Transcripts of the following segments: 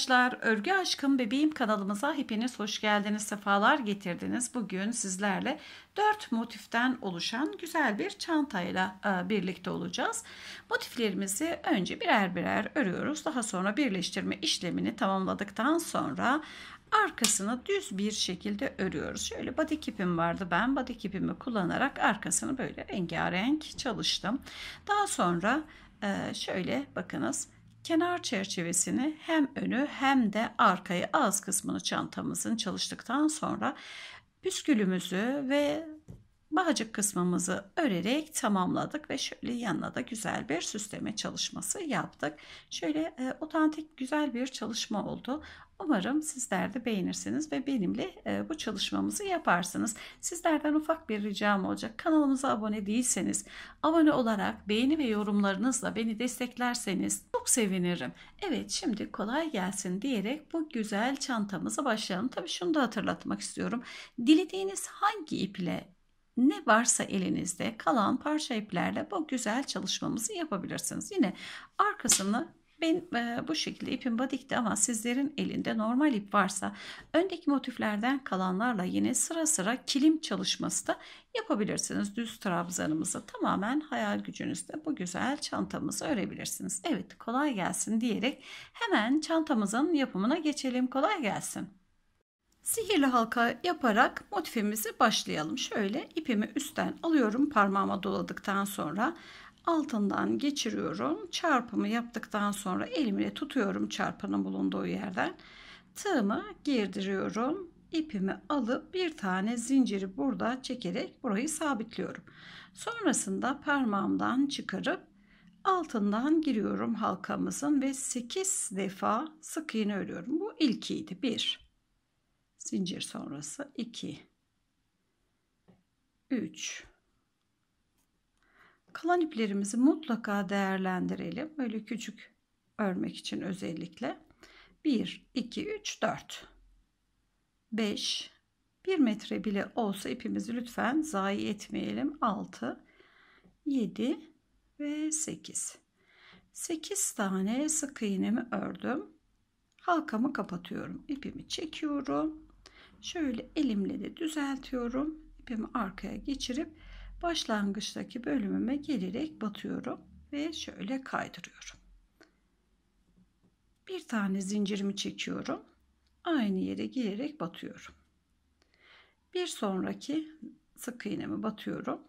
arkadaşlar. Örgü Aşkım Bebeğim kanalımıza hepiniz hoş geldiniz. Sefalar getirdiniz. Bugün sizlerle 4 motiften oluşan güzel bir çantayla e, birlikte olacağız. Motiflerimizi önce birer birer örüyoruz. Daha sonra birleştirme işlemini tamamladıktan sonra arkasını düz bir şekilde örüyoruz. Şöyle body kipim vardı. Ben body kipimi kullanarak arkasını böyle rengarenk çalıştım. Daha sonra e, şöyle bakınız Kenar çerçevesini hem önü hem de arkayı ağız kısmını çantamızın çalıştıktan sonra püskülümüzü ve bağcık kısmımızı örerek tamamladık ve şöyle yanına da güzel bir süsleme çalışması yaptık. Şöyle e, otantik güzel bir çalışma oldu. Umarım sizler de beğenirsiniz ve benimle e, bu çalışmamızı yaparsınız. Sizlerden ufak bir ricam olacak. Kanalımıza abone değilseniz, abone olarak beğeni ve yorumlarınızla beni desteklerseniz çok sevinirim. Evet şimdi kolay gelsin diyerek bu güzel çantamıza başlayalım. Tabii şunu da hatırlatmak istiyorum. Dilediğiniz hangi iple ne varsa elinizde kalan parça iplerle bu güzel çalışmamızı yapabilirsiniz. Yine arkasını ben e, bu şekilde ipim badikti ama sizlerin elinde normal ip varsa öndeki motiflerden kalanlarla yine sıra sıra kilim çalışması da yapabilirsiniz. Düz trabzanımızı tamamen hayal gücünüzle bu güzel çantamızı örebilirsiniz. Evet kolay gelsin diyerek hemen çantamızın yapımına geçelim. Kolay gelsin. Sihirli halka yaparak motifimizi başlayalım. Şöyle ipimi üstten alıyorum parmağıma doladıktan sonra altından geçiriyorum. Çarpımı yaptıktan sonra elimle tutuyorum çarpının bulunduğu yerden. Tığımı girdiriyorum. İpimi alıp bir tane zinciri burada çekerek burayı sabitliyorum. Sonrasında parmağımdan çıkarıp altından giriyorum halkamızın ve 8 defa sık iğne örüyorum. Bu ilkiydi. 1 zincir sonrası 2 3 kalan iplerimizi mutlaka değerlendirelim. Böyle küçük örmek için özellikle. 1, 2, 3, 4, 5, 1 metre bile olsa ipimizi lütfen zayi etmeyelim. 6, 7 ve 8. 8 tane sık iğnemi ördüm. Halkamı kapatıyorum. İpimi çekiyorum. Şöyle elimle de düzeltiyorum. İpimi arkaya geçirip başlangıçtaki bölümüme gelerek batıyorum ve şöyle kaydırıyorum. Bir tane zincirimi çekiyorum. Aynı yere gelerek batıyorum. Bir sonraki sık iğnemi batıyorum.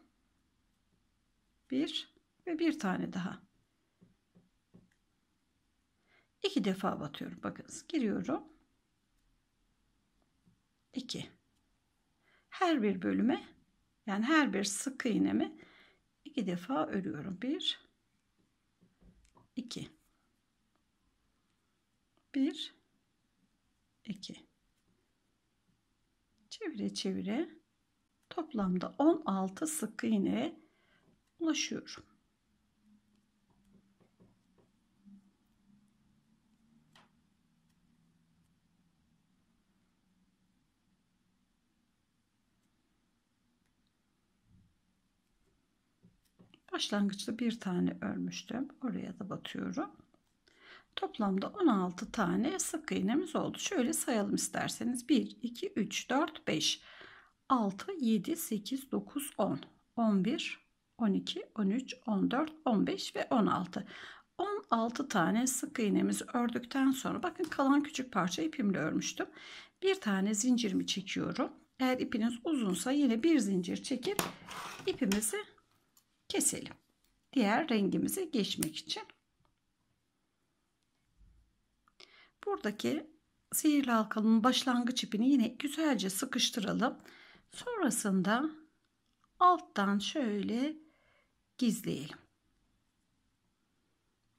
Bir ve bir tane daha. İki defa batıyorum. Bakınız giriyorum. İki. Her bir bölüme yani her bir sık iğnemi iki defa örüyorum. Bir, iki. Bir, iki. Çevire çevire toplamda 16 sık iğneye ulaşıyorum. Başlangıçta bir tane örmüştüm. Oraya da batıyorum. Toplamda 16 tane sık iğnemiz oldu. Şöyle sayalım isterseniz. 1, 2, 3, 4, 5, 6, 7, 8, 9, 10, 11, 12, 13, 14, 15 ve 16. 16 tane sık iğnemizi ördükten sonra bakın kalan küçük parça ipimle örmüştüm. Bir tane zincirimi çekiyorum. Eğer ipiniz uzunsa yine bir zincir çekip ipimizi keselim. Diğer rengimize geçmek için. Buradaki sihirli halkanın başlangıç ipini yine güzelce sıkıştıralım. Sonrasında alttan şöyle gizleyelim.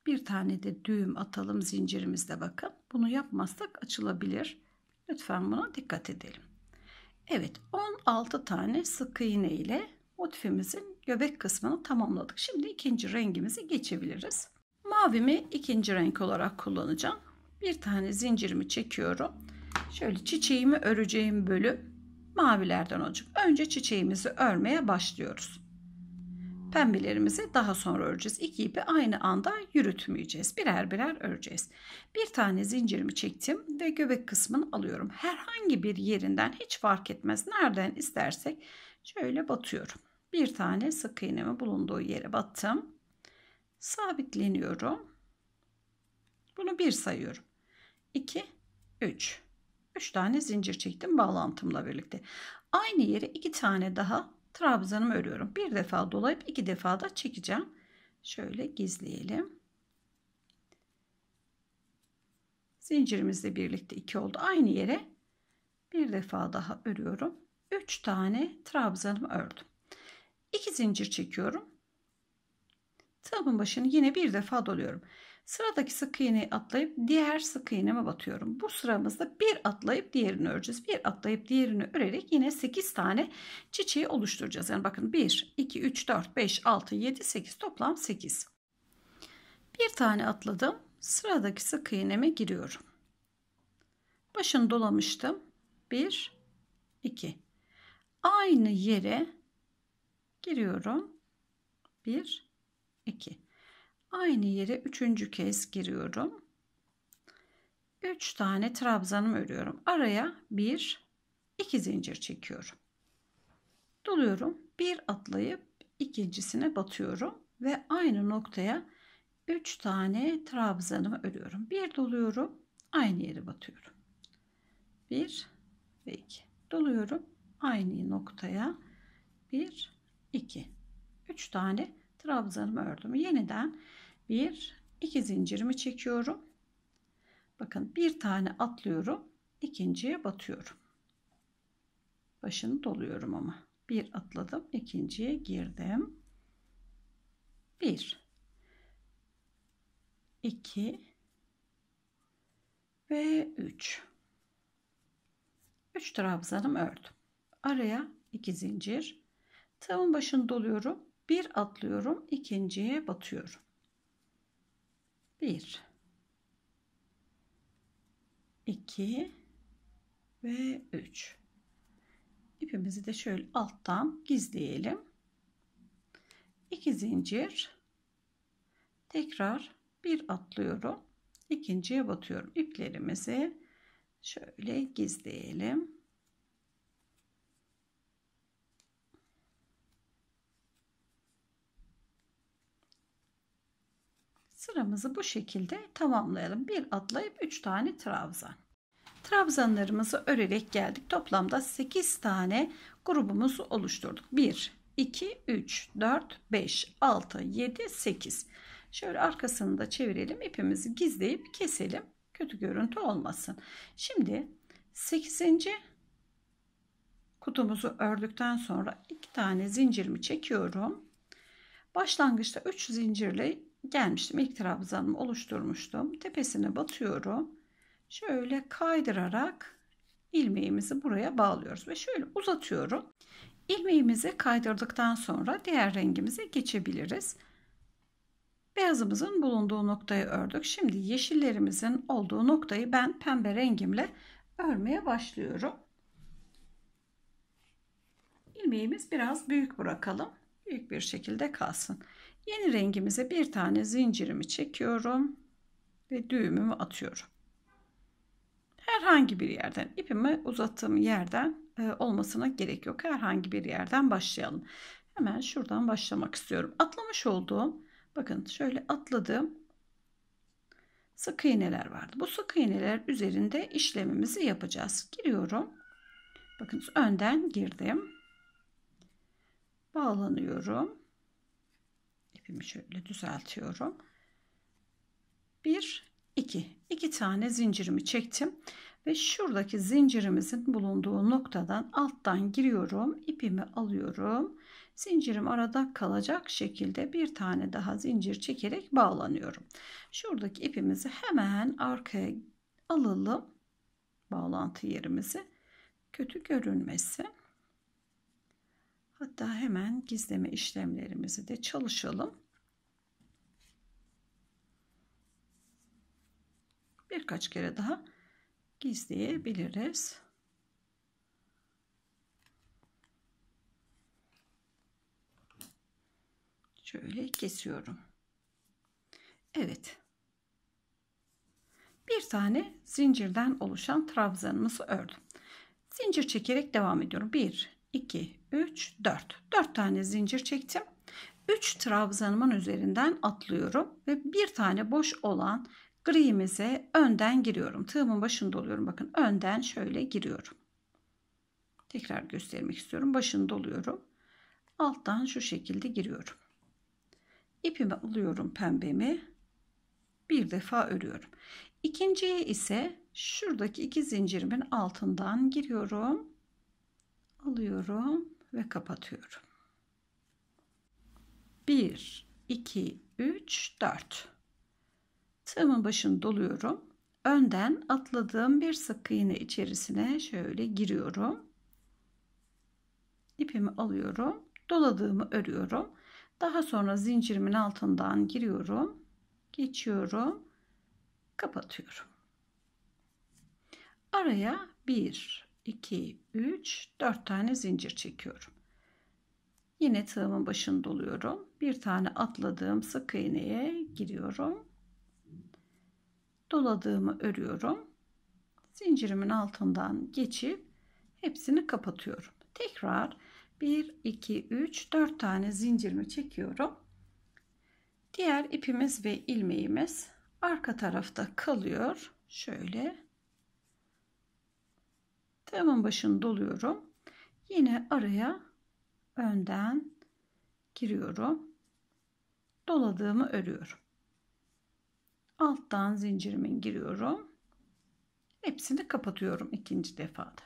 Bir tane de düğüm atalım zincirimizde bakın. Bunu yapmazsak açılabilir. Lütfen buna dikkat edelim. Evet 16 tane sık iğne ile motifimizin göbek kısmını tamamladık. Şimdi ikinci rengimizi geçebiliriz. Mavimi ikinci renk olarak kullanacağım. Bir tane zincirimi çekiyorum. Şöyle çiçeğimi öreceğim bölüm mavilerden olacak. Önce çiçeğimizi örmeye başlıyoruz. Pembelerimizi daha sonra öreceğiz. İki ipi aynı anda yürütmeyeceğiz. Birer birer öreceğiz. Bir tane zincirimi çektim ve göbek kısmını alıyorum. Herhangi bir yerinden hiç fark etmez. Nereden istersek şöyle batıyorum bir tane sık iğnemi bulunduğu yere battım. Sabitleniyorum. Bunu bir sayıyorum. 2 3 3 tane zincir çektim bağlantımla birlikte. Aynı yere 2 tane daha trabzanımı örüyorum. Bir defa dolayıp iki defa da çekeceğim. Şöyle gizleyelim. Zincirimizle birlikte 2 oldu. Aynı yere bir defa daha örüyorum. 3 tane trabzanımı ördüm. 2 zincir çekiyorum. Tığımın başını yine bir defa doluyorum. Sıradaki sık iğneyi atlayıp diğer sık iğneme batıyorum. Bu sıramızda bir atlayıp diğerini öreceğiz. Bir atlayıp diğerini örerek yine 8 tane çiçeği oluşturacağız. Yani bakın 1, 2, 3, 4, 5, 6, 7, 8 toplam 8. Bir tane atladım. Sıradaki sık iğneme giriyorum. Başını dolamıştım. 1, 2. Aynı yere Giriyorum. 1, 2. Aynı yere üçüncü kez giriyorum. 3 tane trabzanımı örüyorum. Araya 1, 2 zincir çekiyorum. Doluyorum. Bir atlayıp ikincisine batıyorum. Ve aynı noktaya 3 tane trabzanımı örüyorum. Bir doluyorum. Aynı yere batıyorum. 1 ve 2. Doluyorum. Aynı noktaya 1 2 3 tane trabzanımı ördüm yeniden bir iki zincirimi çekiyorum bakın bir tane atlıyorum ikinciye batıyorum başını doluyorum ama bir atladım ikinciye girdim bir iki ve üç üç trabzanımı ördüm araya iki zincir Tığımın başını doluyorum. Bir atlıyorum. ikinciye batıyorum. Bir. iki ve üç. İpimizi de şöyle alttan gizleyelim. İki zincir tekrar bir atlıyorum ikinciye batıyorum İplerimizi şöyle gizleyelim sıramızı bu şekilde tamamlayalım. Bir atlayıp 3 tane trabzan. Trabzanlarımızı örerek geldik. Toplamda 8 tane grubumuzu oluşturduk. 1, 2, 3, 4, 5, 6, 7, 8. Şöyle arkasını da çevirelim. İpimizi gizleyip keselim. Kötü görüntü olmasın. Şimdi 8. kutumuzu ördükten sonra 2 tane zincirimi çekiyorum. Başlangıçta 3 zincirle gelmiştim. İlk trabzanımı oluşturmuştum. Tepesine batıyorum. Şöyle kaydırarak ilmeğimizi buraya bağlıyoruz ve şöyle uzatıyorum. İlmeğimizi kaydırdıktan sonra diğer rengimize geçebiliriz. Beyazımızın bulunduğu noktayı ördük. Şimdi yeşillerimizin olduğu noktayı ben pembe rengimle örmeye başlıyorum. İlmeğimiz biraz büyük bırakalım. Büyük bir şekilde kalsın. Yeni rengimize bir tane zincirimi çekiyorum ve düğümümü atıyorum. Herhangi bir yerden ipimi uzattığım yerden e, olmasına gerek yok. Herhangi bir yerden başlayalım. Hemen şuradan başlamak istiyorum. Atlamış olduğum bakın şöyle atladığım sık iğneler vardı. Bu sık iğneler üzerinde işlemimizi yapacağız. Giriyorum. Bakın önden girdim. Bağlanıyorum ipimi şöyle düzeltiyorum. 1 2 2 tane zincirimi çektim ve şuradaki zincirimizin bulunduğu noktadan alttan giriyorum. ipimi alıyorum. Zincirim arada kalacak şekilde bir tane daha zincir çekerek bağlanıyorum. Şuradaki ipimizi hemen arkaya alalım. Bağlantı yerimizi kötü görünmesin. Hatta hemen gizleme işlemlerimizi de çalışalım. Birkaç kere daha gizleyebiliriz. Şöyle kesiyorum. Evet. Bir tane zincirden oluşan trabzanımızı ördüm. Zincir çekerek devam ediyorum. 1 2, 3, 4. 4 tane zincir çektim. 3 trabzanımın üzerinden atlıyorum ve bir tane boş olan grimize önden giriyorum. Tığımın başında oluyorum. Bakın önden şöyle giriyorum. Tekrar göstermek istiyorum. Başında oluyorum. Alttan şu şekilde giriyorum. İpimi alıyorum pembemi. Bir defa örüyorum. İkinciye ise şuradaki iki zincirimin altından giriyorum alıyorum ve kapatıyorum. 1 2 3 4 Tığımın başını doluyorum. Önden atladığım bir sık iğne içerisine şöyle giriyorum. İpimi alıyorum. Doladığımı örüyorum. Daha sonra zincirimin altından giriyorum. Geçiyorum. Kapatıyorum. Araya 1 2, 3, 4 tane zincir çekiyorum. Yine tığımın başını doluyorum. Bir tane atladığım sık iğneye giriyorum. Doladığımı örüyorum. Zincirimin altından geçip hepsini kapatıyorum. Tekrar 1, 2, 3, 4 tane zincirimi çekiyorum. Diğer ipimiz ve ilmeğimiz arka tarafta kalıyor. Şöyle Tığımın başını doluyorum. Yine araya önden giriyorum. Doladığımı örüyorum. Alttan zincirimin giriyorum. Hepsini kapatıyorum ikinci defada.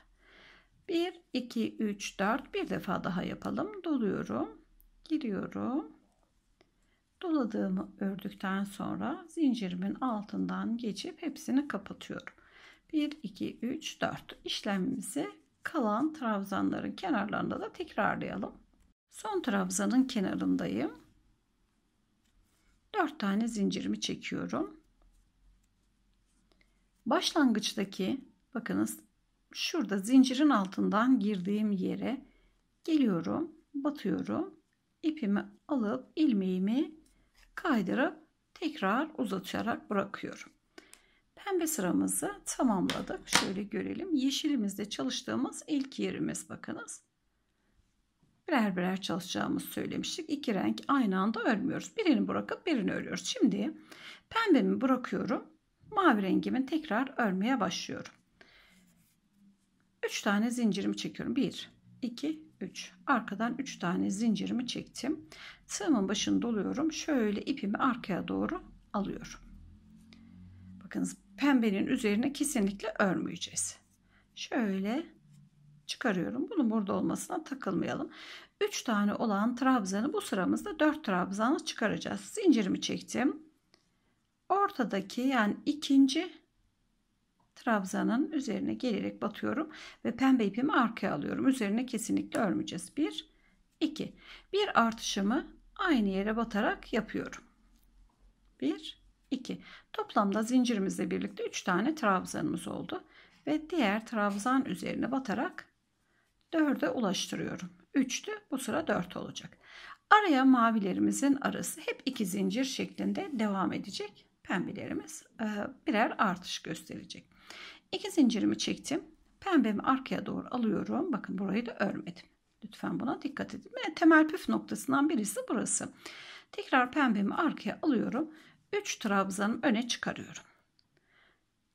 1, 2, 3, 4 bir defa daha yapalım. Doluyorum. Giriyorum. Doladığımı ördükten sonra zincirimin altından geçip hepsini kapatıyorum. 1, 2, 3, 4 işlemimizi kalan trabzanların kenarlarında da tekrarlayalım. Son trabzanın kenarındayım. 4 tane zincirimi çekiyorum. Başlangıçtaki bakınız şurada zincirin altından girdiğim yere geliyorum, batıyorum. ipimi alıp ilmeğimi kaydırıp tekrar uzatarak bırakıyorum. Pembe sıramızı tamamladık. Şöyle görelim. Yeşilimizde çalıştığımız ilk yerimiz bakınız. Birer birer çalışacağımız söylemiştik. İki renk aynı anda örmüyoruz. Birini bırakıp birini örüyoruz. Şimdi pembemi bırakıyorum. Mavi rengimin tekrar örmeye başlıyorum. 3 tane zincirimi çekiyorum. 1, 2, 3. Arkadan 3 tane zincirimi çektim. Tığımın başını doluyorum. Şöyle ipimi arkaya doğru alıyorum. Bakınız pembenin üzerine kesinlikle örmeyeceğiz. Şöyle çıkarıyorum. Bunun burada olmasına takılmayalım. 3 tane olan trabzanı bu sıramızda 4 trabzanı çıkaracağız. Zincirimi çektim. Ortadaki yani ikinci trabzanın üzerine gelerek batıyorum ve pembe ipimi arkaya alıyorum. Üzerine kesinlikle örmeyeceğiz. 1 2 bir artışımı aynı yere batarak yapıyorum. 1 2. Toplamda zincirimizle birlikte 3 tane trabzanımız oldu. Ve diğer trabzan üzerine batarak 4'e ulaştırıyorum. 3'tü bu sıra 4 olacak. Araya mavilerimizin arası hep iki zincir şeklinde devam edecek. Pembelerimiz e, birer artış gösterecek. 2 zincirimi çektim. Pembemi arkaya doğru alıyorum. Bakın burayı da örmedim. Lütfen buna dikkat edin. Temel püf noktasından birisi burası. Tekrar pembemi arkaya alıyorum 3 trabzanım öne çıkarıyorum.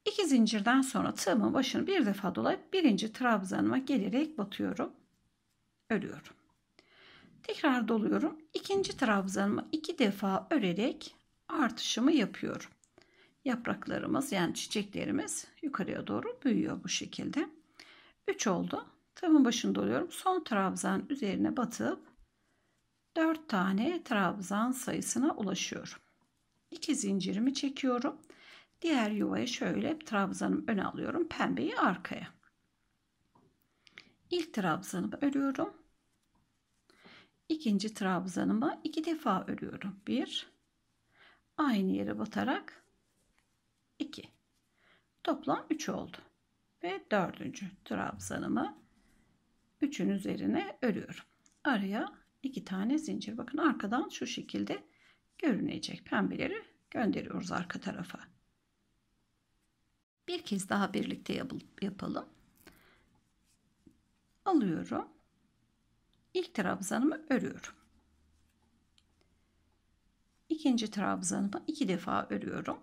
2 zincirden sonra tığımın başını bir defa dolayıp birinci trabzanıma gelerek batıyorum. Örüyorum. Tekrar doluyorum. İkinci trabzanımı iki defa örerek artışımı yapıyorum. Yapraklarımız yani çiçeklerimiz yukarıya doğru büyüyor bu şekilde. 3 oldu. Tığımın başını doluyorum. Son trabzan üzerine batıp 4 tane trabzan sayısına ulaşıyorum. 2 zincirimi çekiyorum. Diğer yuvaya şöyle trabzanımı öne alıyorum. Pembeyi arkaya. İlk trabzanımı örüyorum. İkinci trabzanımı iki defa örüyorum. Bir, aynı yere batarak iki. Toplam üç oldu. Ve dördüncü trabzanımı üçün üzerine örüyorum. Araya iki tane zincir. Bakın arkadan şu şekilde görünecek pembeleri gönderiyoruz arka tarafa. Bir kez daha birlikte yapalım. Alıyorum. İlk trabzanımı örüyorum. İkinci trabzanımı iki defa örüyorum.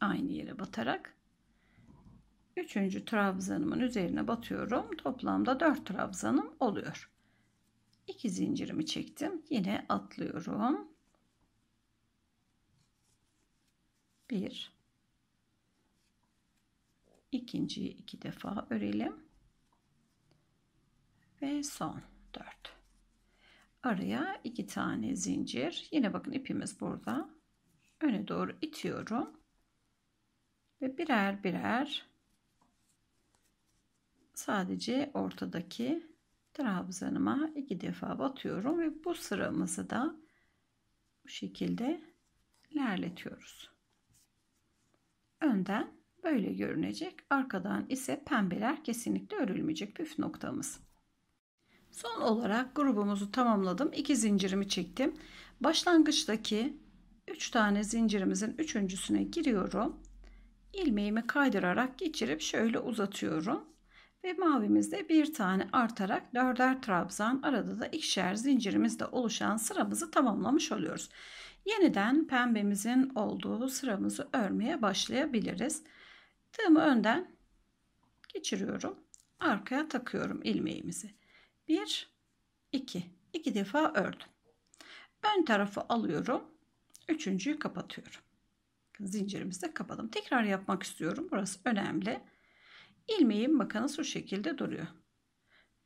Aynı yere batarak. Üçüncü trabzanımın üzerine batıyorum. Toplamda dört trabzanım oluyor. 2 zincirimi çektim. Yine atlıyorum. Bir. ikinciyi iki defa örelim. Ve son dört. Araya iki tane zincir. Yine bakın ipimiz burada. Öne doğru itiyorum. Ve birer birer sadece ortadaki trabzanıma iki defa batıyorum ve bu sıramızı da bu şekilde ilerletiyoruz. Önden böyle görünecek. Arkadan ise pembeler kesinlikle örülmeyecek püf noktamız. Son olarak grubumuzu tamamladım. 2 zincirimi çektim. Başlangıçtaki 3 tane zincirimizin üçüncüsüne giriyorum. Ilmeğimi kaydırarak geçirip şöyle uzatıyorum. Ve mavimizde bir tane artarak dörder trabzan arada da ikişer zincirimizde oluşan sıramızı tamamlamış oluyoruz. Yeniden pembemizin olduğu sıramızı örmeye başlayabiliriz. Tığımı önden geçiriyorum. Arkaya takıyorum ilmeğimizi. 1 2 2 defa ördüm. Ön tarafı alıyorum. Üçüncüyü kapatıyorum. Zincirimizi de kapadım. Tekrar yapmak istiyorum. Burası önemli ilmeğim bakın nasıl şekilde duruyor.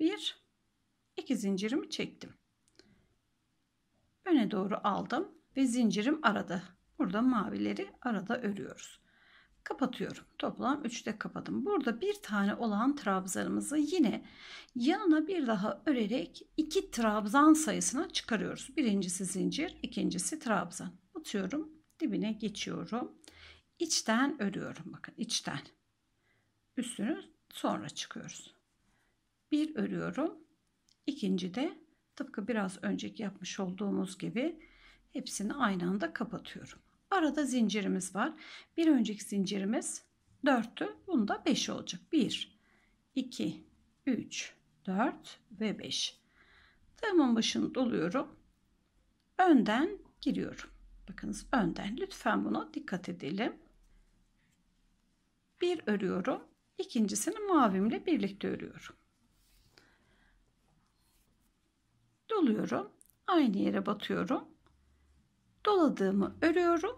Bir, iki zincirimi çektim. Öne doğru aldım ve zincirim arada. Burada mavileri arada örüyoruz. Kapatıyorum. Toplam 3'te kapadım. Burada bir tane olan trabzanımızı yine yanına bir daha örerek iki trabzan sayısına çıkarıyoruz. Birincisi zincir, ikincisi trabzan. Atıyorum. Dibine geçiyorum. İçten örüyorum. Bakın içten üstünü sonra çıkıyoruz. Bir örüyorum. İkinci de tıpkı biraz önceki yapmış olduğumuz gibi hepsini aynı anda kapatıyorum. Arada zincirimiz var. Bir önceki zincirimiz 4'tü. Bunda 5 olacak. 1, 2, 3, 4 ve 5. Tığımın başını doluyorum. Önden giriyorum. Bakınız önden. Lütfen buna dikkat edelim. Bir örüyorum ikincisini mavimle birlikte örüyorum. Doluyorum. Aynı yere batıyorum. Doladığımı örüyorum.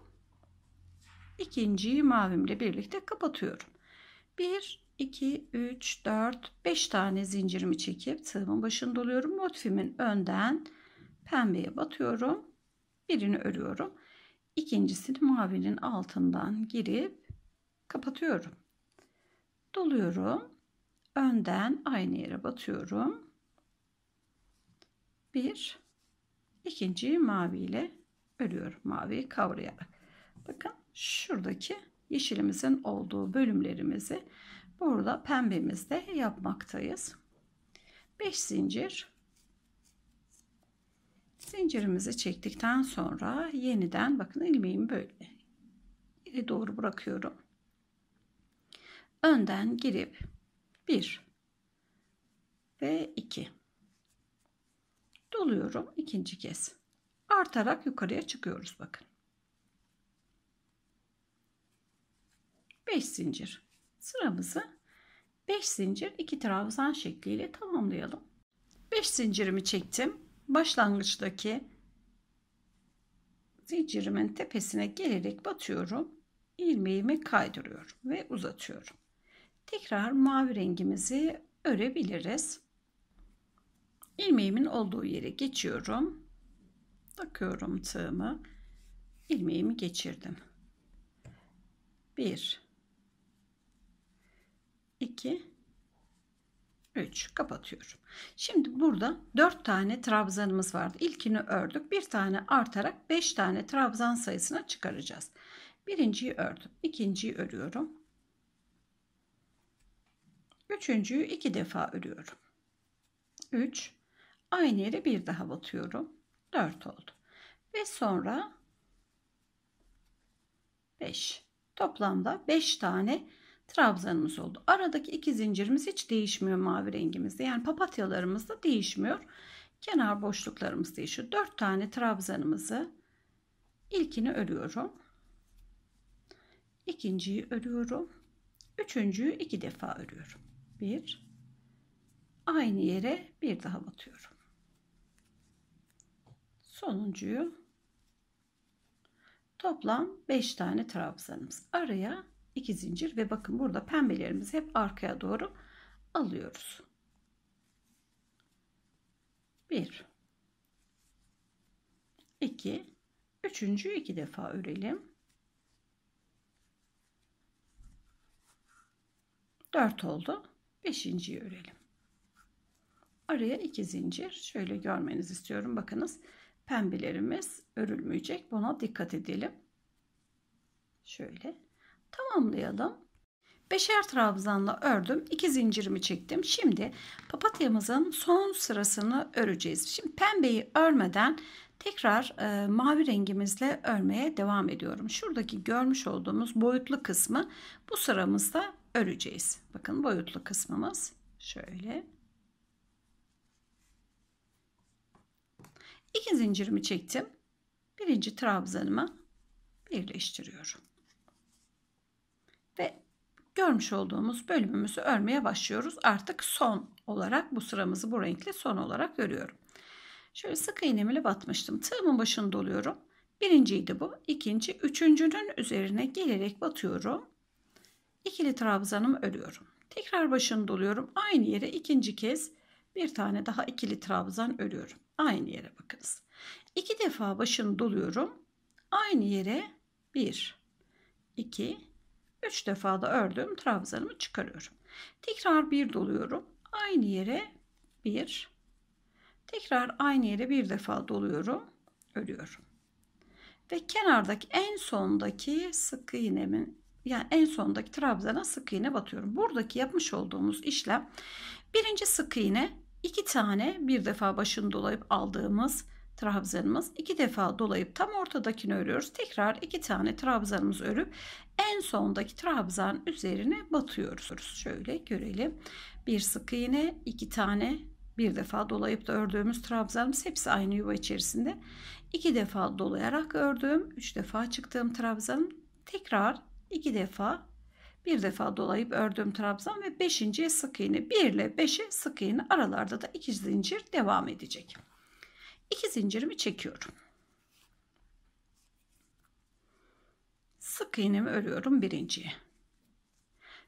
İkinciyi mavimle birlikte kapatıyorum. 1, 2, 3, 4, 5 tane zincirimi çekip tığımın başını doluyorum. Motifimin önden pembeye batıyorum. Birini örüyorum. İkincisini mavinin altından girip kapatıyorum doluyorum. Önden aynı yere batıyorum. Bir, ikinciyi mavi ile örüyorum. Maviyi kavrayarak. Bakın şuradaki yeşilimizin olduğu bölümlerimizi burada pembemizde yapmaktayız. 5 zincir zincirimizi çektikten sonra yeniden bakın ilmeğimi böyle doğru bırakıyorum önden girip 1 ve 2 doluyorum ikinci kez artarak yukarıya çıkıyoruz bakın 5 zincir sıramızı 5 zincir 2 trabzan şekliyle tamamlayalım 5 zincirimi çektim başlangıçtaki zincirimin tepesine gelerek batıyorum ilmeğimi kaydırıyorum ve uzatıyorum tekrar mavi rengimizi örebiliriz. İlmeğimin olduğu yere geçiyorum. Takıyorum tığımı. ilmeğimi geçirdim. 1 2 3 kapatıyorum. Şimdi burada 4 tane trabzanımız vardı. İlkini ördük. Bir tane artarak 5 tane trabzan sayısına çıkaracağız. Birinciyi ördüm. ikinciyi örüyorum. Üçüncüyü iki defa örüyorum. 3 aynı yere bir daha batıyorum. 4 oldu. Ve sonra 5. Toplamda 5 tane trabzanımız oldu. Aradaki iki zincirimiz hiç değişmiyor mavi rengimizde. Yani papatyalarımız da değişmiyor. Kenar boşluklarımız değişiyor. 4 tane trabzanımızı ilkini örüyorum. İkinciyi örüyorum. Üçüncüyü iki defa örüyorum bir aynı yere bir daha batıyorum. Sonuncuyu toplam 5 tane trabzanımız. Araya 2 zincir ve bakın burada pembelerimizi hep arkaya doğru alıyoruz. 1 2 Üçüncü iki defa örelim. Dört oldu. Beşinciyi örelim. Araya iki zincir. Şöyle görmenizi istiyorum. Bakınız pembelerimiz örülmeyecek. Buna dikkat edelim. Şöyle tamamlayalım. Beşer trabzanla ördüm. iki zincirimi çektim. Şimdi papatyamızın son sırasını öreceğiz. Şimdi pembeyi örmeden tekrar e, mavi rengimizle örmeye devam ediyorum. Şuradaki görmüş olduğumuz boyutlu kısmı bu sıramızda öreceğiz. Bakın boyutlu kısmımız şöyle. İki zincirimi çektim. Birinci trabzanımı birleştiriyorum. Ve görmüş olduğumuz bölümümüzü örmeye başlıyoruz. Artık son olarak bu sıramızı bu renkle son olarak örüyorum. Şöyle sık iğnem ile batmıştım. Tığımın başını doluyorum. Birinciydi bu. İkinci, üçüncünün üzerine gelerek batıyorum ikili trabzanımı örüyorum. Tekrar başını doluyorum. Aynı yere ikinci kez bir tane daha ikili trabzan örüyorum. Aynı yere bakınız. İki defa başını doluyorum. Aynı yere bir, iki, üç defa da ördüğüm trabzanımı çıkarıyorum. Tekrar bir doluyorum. Aynı yere bir, tekrar aynı yere bir defa doluyorum. Örüyorum. Ve kenardaki en sondaki sık iğnemin yani en sondaki trabzana sık iğne batıyorum. Buradaki yapmış olduğumuz işlem birinci sık iğne iki tane bir defa başını dolayıp aldığımız trabzanımız iki defa dolayıp tam ortadakini örüyoruz. Tekrar iki tane trabzanımız örüp en sondaki trabzan üzerine batıyoruz. Şöyle görelim. Bir sık iğne, iki tane bir defa dolayıp da ördüğümüz trabzanımız hepsi aynı yuva içerisinde. İki defa dolayarak ördüm, üç defa çıktığım trabzanım tekrar 2 defa bir defa dolayıp ördüğüm trabzan ve 5. sık iğne 1 ile 5'e sık iğne aralarda da 2 zincir devam edecek. 2 zincirimi çekiyorum. Sık iğnemi örüyorum birinciye.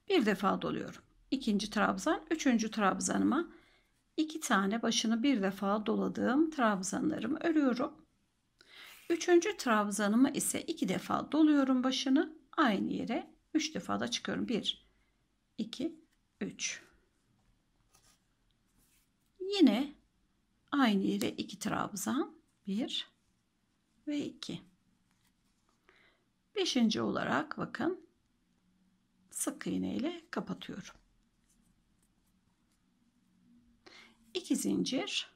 Bir defa doluyorum. İkinci trabzan, üçüncü trabzanıma iki tane başını bir defa doladığım trabzanlarımı örüyorum. Üçüncü trabzanıma ise iki defa doluyorum başını aynı yere 3 defa da çıkıyorum. 1, 2, 3. Yine aynı yere 2 trabzan. 1 ve 2. Beşinci olarak bakın sık iğne ile kapatıyorum. 2 zincir.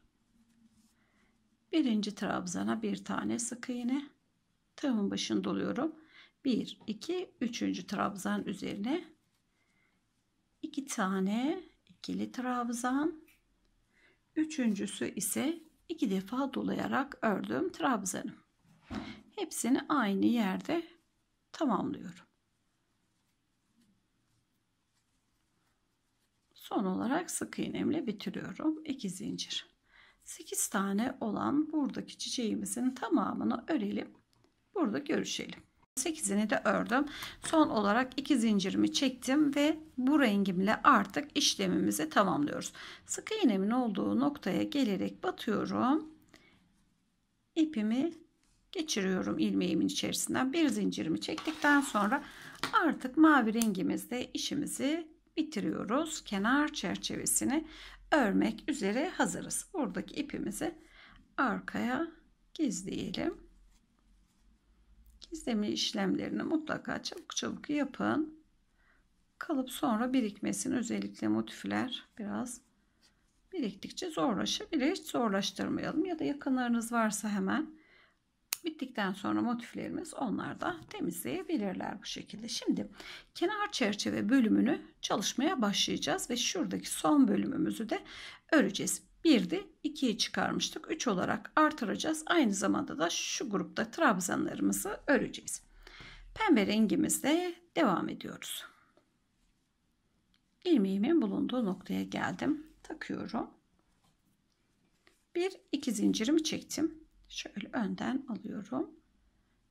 Birinci trabzana bir tane sık iğne. Tığımın başını doluyorum. 1 2 3. trabzan üzerine 2 tane ikili trabzan. Üçüncüsü ise iki defa dolayarak ördüğüm trabzanım. Hepsini aynı yerde tamamlıyorum. Son olarak sık iğnemle bitiriyorum. 2 zincir. 8 tane olan buradaki çiçeğimizin tamamını örelim. Burada görüşelim. 8'ini de ördüm. Son olarak 2 zincirimi çektim ve bu rengimle artık işlemimizi tamamlıyoruz. Sık iğnemin olduğu noktaya gelerek batıyorum. İpimi geçiriyorum ilmeğimin içerisinden. Bir zincirimi çektikten sonra artık mavi rengimizle işimizi bitiriyoruz. Kenar çerçevesini örmek üzere hazırız. Buradaki ipimizi arkaya gizleyelim izleme işlemlerini mutlaka çabuk çabuk yapın. Kalıp sonra birikmesin. Özellikle motifler biraz biriktikçe zorlaşabilir. Hiç zorlaştırmayalım ya da yakınlarınız varsa hemen bittikten sonra motiflerimiz onlar da temizleyebilirler bu şekilde. Şimdi kenar çerçeve bölümünü çalışmaya başlayacağız ve şuradaki son bölümümüzü de öreceğiz. Bir de 2'yi çıkarmıştık. 3 olarak artıracağız. Aynı zamanda da şu grupta trabzanlarımızı öreceğiz. Pembe rengimizle devam ediyoruz. İlmeğimin bulunduğu noktaya geldim. Takıyorum. Bir iki zincirimi çektim. Şöyle önden alıyorum.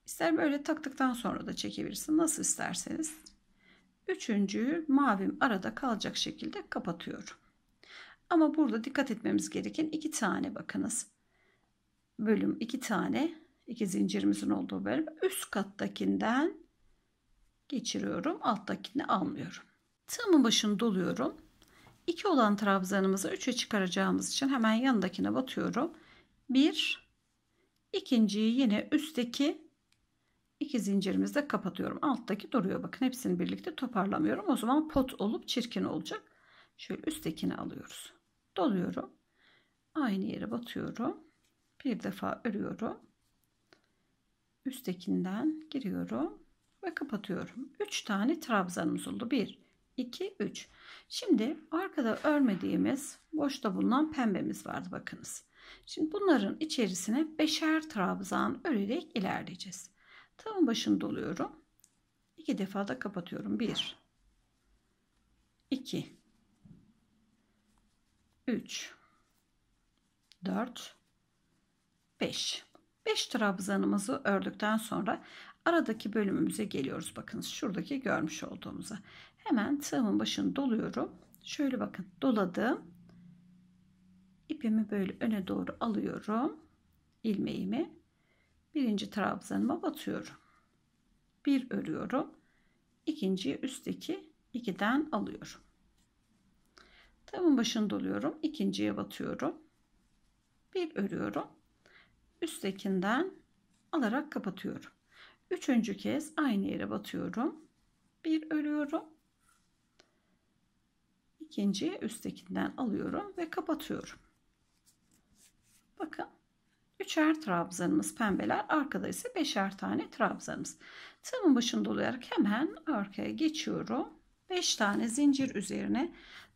İster böyle taktıktan sonra da çekebilirsin. Nasıl isterseniz. Üçüncüyü mavim arada kalacak şekilde kapatıyorum. Ama burada dikkat etmemiz gereken iki tane bakınız. Bölüm iki tane. iki zincirimizin olduğu bölüm. Üst kattakinden geçiriyorum. Alttakini almıyorum. Tığımın başını doluyorum. 2 olan trabzanımızı üçe çıkaracağımız için hemen yanındakine batıyorum. bir ikinciyi yine üstteki iki zincirimizde kapatıyorum. Alttaki duruyor. Bakın hepsini birlikte toparlamıyorum. O zaman pot olup çirkin olacak. Şöyle üsttekini alıyoruz doluyorum. Aynı yere batıyorum. Bir defa örüyorum. Üsttekinden giriyorum ve kapatıyorum. 3 tane trabzanımız oldu. 1 2 3. Şimdi arkada örmediğimiz boşta bulunan pembemiz vardı bakınız. Şimdi bunların içerisine beşer trabzan örerek ilerleyeceğiz. Tığın başını doluyorum. 2 defa da kapatıyorum. 1 2 3 4 5 5 trabzanımızı ördükten sonra aradaki bölümümüze geliyoruz. Bakınız şuradaki görmüş olduğumuza. Hemen tığımın başını doluyorum. Şöyle bakın doladım. İpimi böyle öne doğru alıyorum. ilmeğimi. Birinci trabzanıma batıyorum. Bir örüyorum. İkinciyi üstteki ikiden alıyorum. Tığımın başını doluyorum. ikinciye batıyorum. Bir örüyorum. Üsttekinden alarak kapatıyorum. Üçüncü kez aynı yere batıyorum. Bir örüyorum. İkinciye üsttekinden alıyorum ve kapatıyorum. Bakın. Üçer trabzanımız pembeler. Arkada ise beşer tane trabzanımız. Tığımın başını dolayarak hemen arkaya geçiyorum. 5 tane zincir üzerine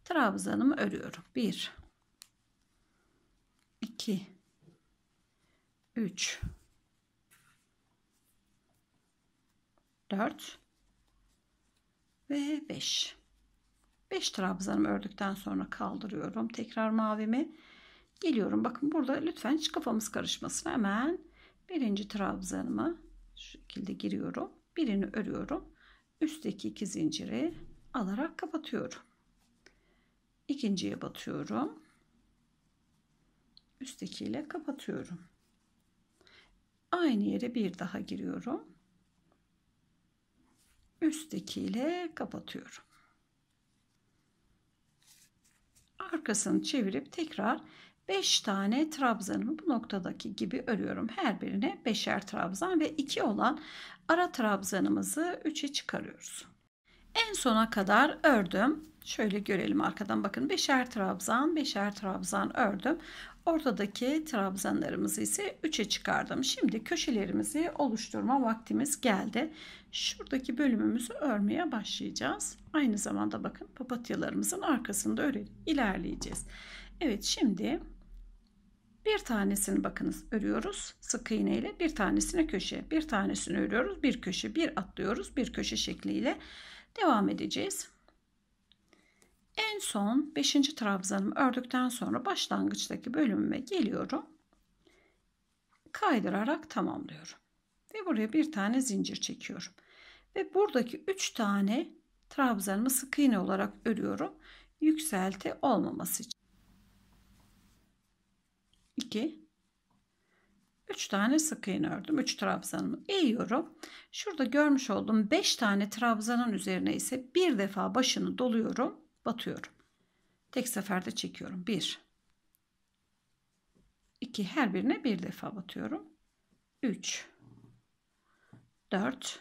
trabzanımı örüyorum. 1 2 3 4 ve 5 5 trabzanımı ördükten sonra kaldırıyorum tekrar mavimi geliyorum bakın burada lütfen hiç kafamız karışmasın hemen birinci trabzanımı şu şekilde giriyorum birini örüyorum üstteki iki zinciri alarak kapatıyorum ikinciye batıyorum. Üsttekiyle kapatıyorum. Aynı yere bir daha giriyorum. Üsttekiyle kapatıyorum. Arkasını çevirip tekrar 5 tane trabzanımı bu noktadaki gibi örüyorum. Her birine 5'er trabzan ve 2 olan ara trabzanımızı 3'e çıkarıyoruz. En sona kadar ördüm. Şöyle görelim arkadan bakın. Beşer trabzan, beşer trabzan ördüm. Ortadaki trabzanlarımızı ise 3'e çıkardım. Şimdi köşelerimizi oluşturma vaktimiz geldi. Şuradaki bölümümüzü örmeye başlayacağız. Aynı zamanda bakın papatyalarımızın arkasında öyle ilerleyeceğiz. Evet şimdi bir tanesini bakınız örüyoruz sık iğne ile bir tanesine köşe, bir tanesini örüyoruz bir köşe, bir atlıyoruz bir köşe şekliyle devam edeceğiz. En son 5. trabzanımı ördükten sonra başlangıçtaki bölümüme geliyorum. Kaydırarak tamamlıyorum. Ve buraya bir tane zincir çekiyorum. Ve buradaki 3 tane trabzanımı sık iğne olarak örüyorum. Yükselti olmaması için. 2 3 tane sık iğne ördüm. 3 trabzanımı eğiyorum. Şurada görmüş olduğum 5 tane trabzanın üzerine ise bir defa başını doluyorum. Batıyorum. Tek seferde çekiyorum. 1 2 her birine bir defa batıyorum. 3 4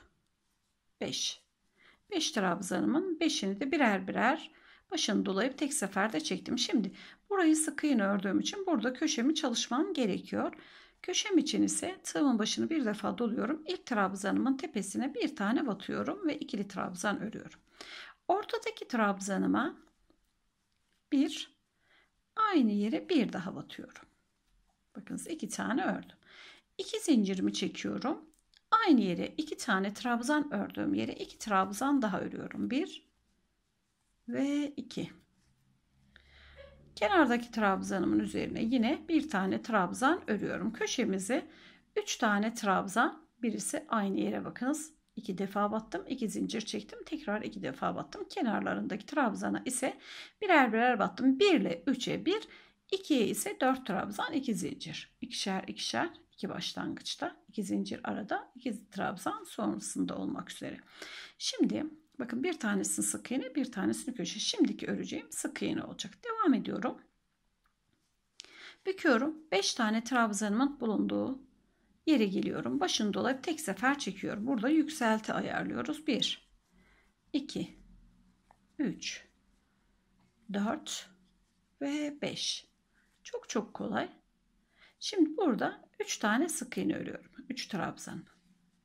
5 5 trabzanımın 5'ini de birer birer başını dolayıp tek seferde çektim. Şimdi burayı sık iğne ördüğüm için burada köşemi çalışmam gerekiyor. Köşem için ise tığımın başını bir defa doluyorum. İlk trabzanımın tepesine bir tane batıyorum ve ikili trabzan örüyorum. Ortadaki trabzanıma bir aynı yere bir daha batıyorum. Bakınız iki tane ördüm. İki zincirimi çekiyorum. Aynı yere iki tane trabzan ördüğüm yere iki trabzan daha örüyorum. Bir ve iki. Kenardaki trabzanımın üzerine yine bir tane trabzan örüyorum. Köşemizi 3 tane trabzan birisi aynı yere bakınız. 2 defa battım 2 zincir çektim tekrar 2 defa battım. Kenarlarındaki trabzana ise birer birer battım. 1 ile 3'e 1 2'ye ise 4 trabzan 2 zincir. ikişer ikişer 2 başlangıçta 2 zincir arada 2 trabzan sonrasında olmak üzere. Şimdi Bakın bir tanesini sık iğne, bir tanesini köşe. Şimdiki öreceğim sık iğne olacak. Devam ediyorum. Büküyorum. 5 tane trabzanımın bulunduğu yere geliyorum. Başını dolayıp tek sefer çekiyorum. Burada yükselti ayarlıyoruz. 1 2 3 4 ve 5. Çok çok kolay. Şimdi burada 3 tane sık iğne örüyorum. 3 trabzan.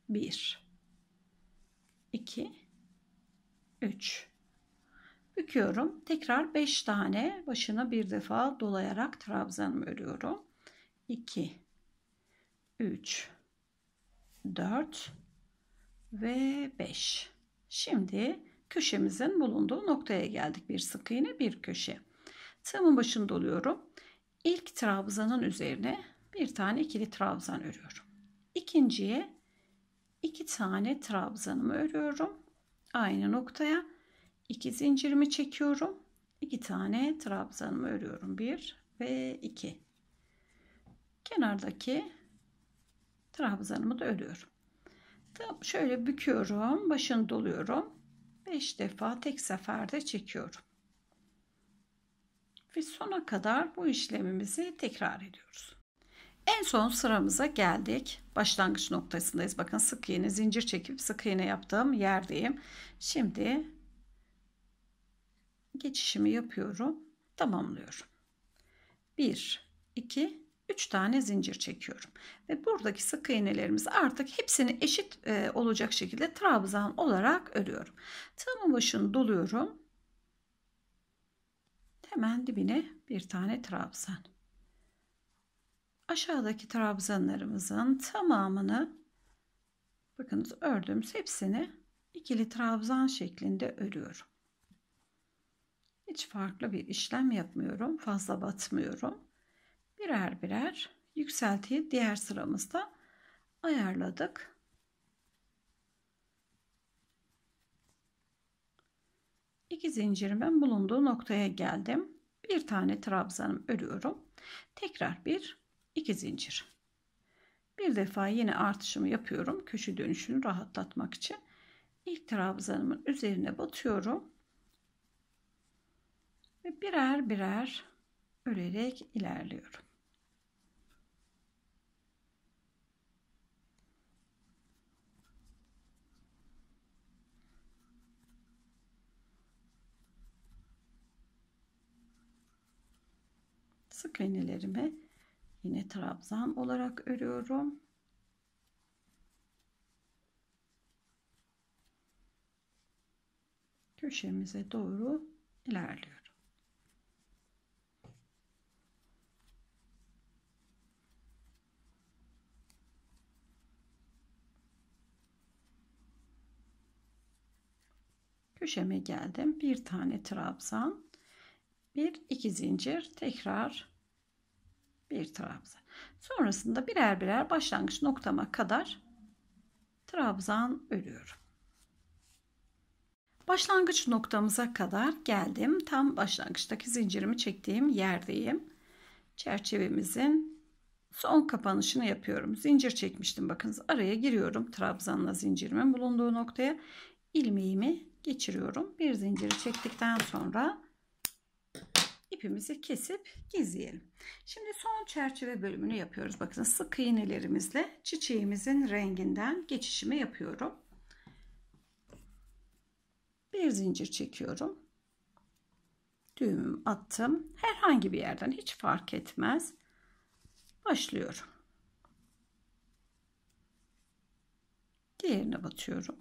1 2 3. Büküyorum. Tekrar 5 tane başına bir defa dolayarak trabzanımı örüyorum. 2 3 4 ve 5. Şimdi köşemizin bulunduğu noktaya geldik. Bir sık iğne, bir köşe. Tığımın başını doluyorum. İlk trabzanın üzerine bir tane ikili trabzan örüyorum. İkinciye iki tane trabzanımı örüyorum aynı noktaya 2 zincirimi çekiyorum. 2 tane trabzanımı örüyorum. 1 ve 2. Kenardaki trabzanımı da örüyorum. şöyle büküyorum. Başını doluyorum. 5 defa tek seferde çekiyorum. Ve sona kadar bu işlemimizi tekrar ediyoruz. En son sıramıza geldik. Başlangıç noktasındayız. Bakın sık iğne zincir çekip sık iğne yaptığım yerdeyim. Şimdi geçişimi yapıyorum. Tamamlıyorum. 1 2 3 tane zincir çekiyorum. Ve buradaki sık iğnelerimiz artık hepsini eşit e, olacak şekilde trabzan olarak örüyorum. Tığımın başını doluyorum. Hemen dibine bir tane trabzan aşağıdaki trabzanlarımızın tamamını bakınız ördüğümüz hepsini ikili trabzan şeklinde örüyorum. Hiç farklı bir işlem yapmıyorum. Fazla batmıyorum. Birer birer yükseltiyi diğer sıramızda ayarladık. İki zincirimin bulunduğu noktaya geldim. Bir tane trabzanım örüyorum. Tekrar bir 2 zincir. Bir defa yine artışımı yapıyorum. Köşe dönüşünü rahatlatmak için. İlk trabzanımın üzerine batıyorum. Ve birer birer örerek ilerliyorum. Sık iğnelerimi Yine trabzan olarak örüyorum. Köşemize doğru ilerliyorum. köşeme geldim bir tane trabzan bir iki zincir tekrar bir trabzan. Sonrasında birer birer başlangıç noktama kadar trabzan örüyorum. Başlangıç noktamıza kadar geldim. Tam başlangıçtaki zincirimi çektiğim yerdeyim. Çerçevemizin son kapanışını yapıyorum. Zincir çekmiştim bakınız. Araya giriyorum trabzanla zincirimin bulunduğu noktaya. ilmeğimi geçiriyorum. Bir zinciri çektikten sonra ipimizi kesip gizleyelim. Şimdi son çerçeve bölümünü yapıyoruz. Bakın sık iğnelerimizle çiçeğimizin renginden geçişimi yapıyorum. Bir zincir çekiyorum. Düğümümü attım. Herhangi bir yerden hiç fark etmez. Başlıyorum. Diğerine batıyorum.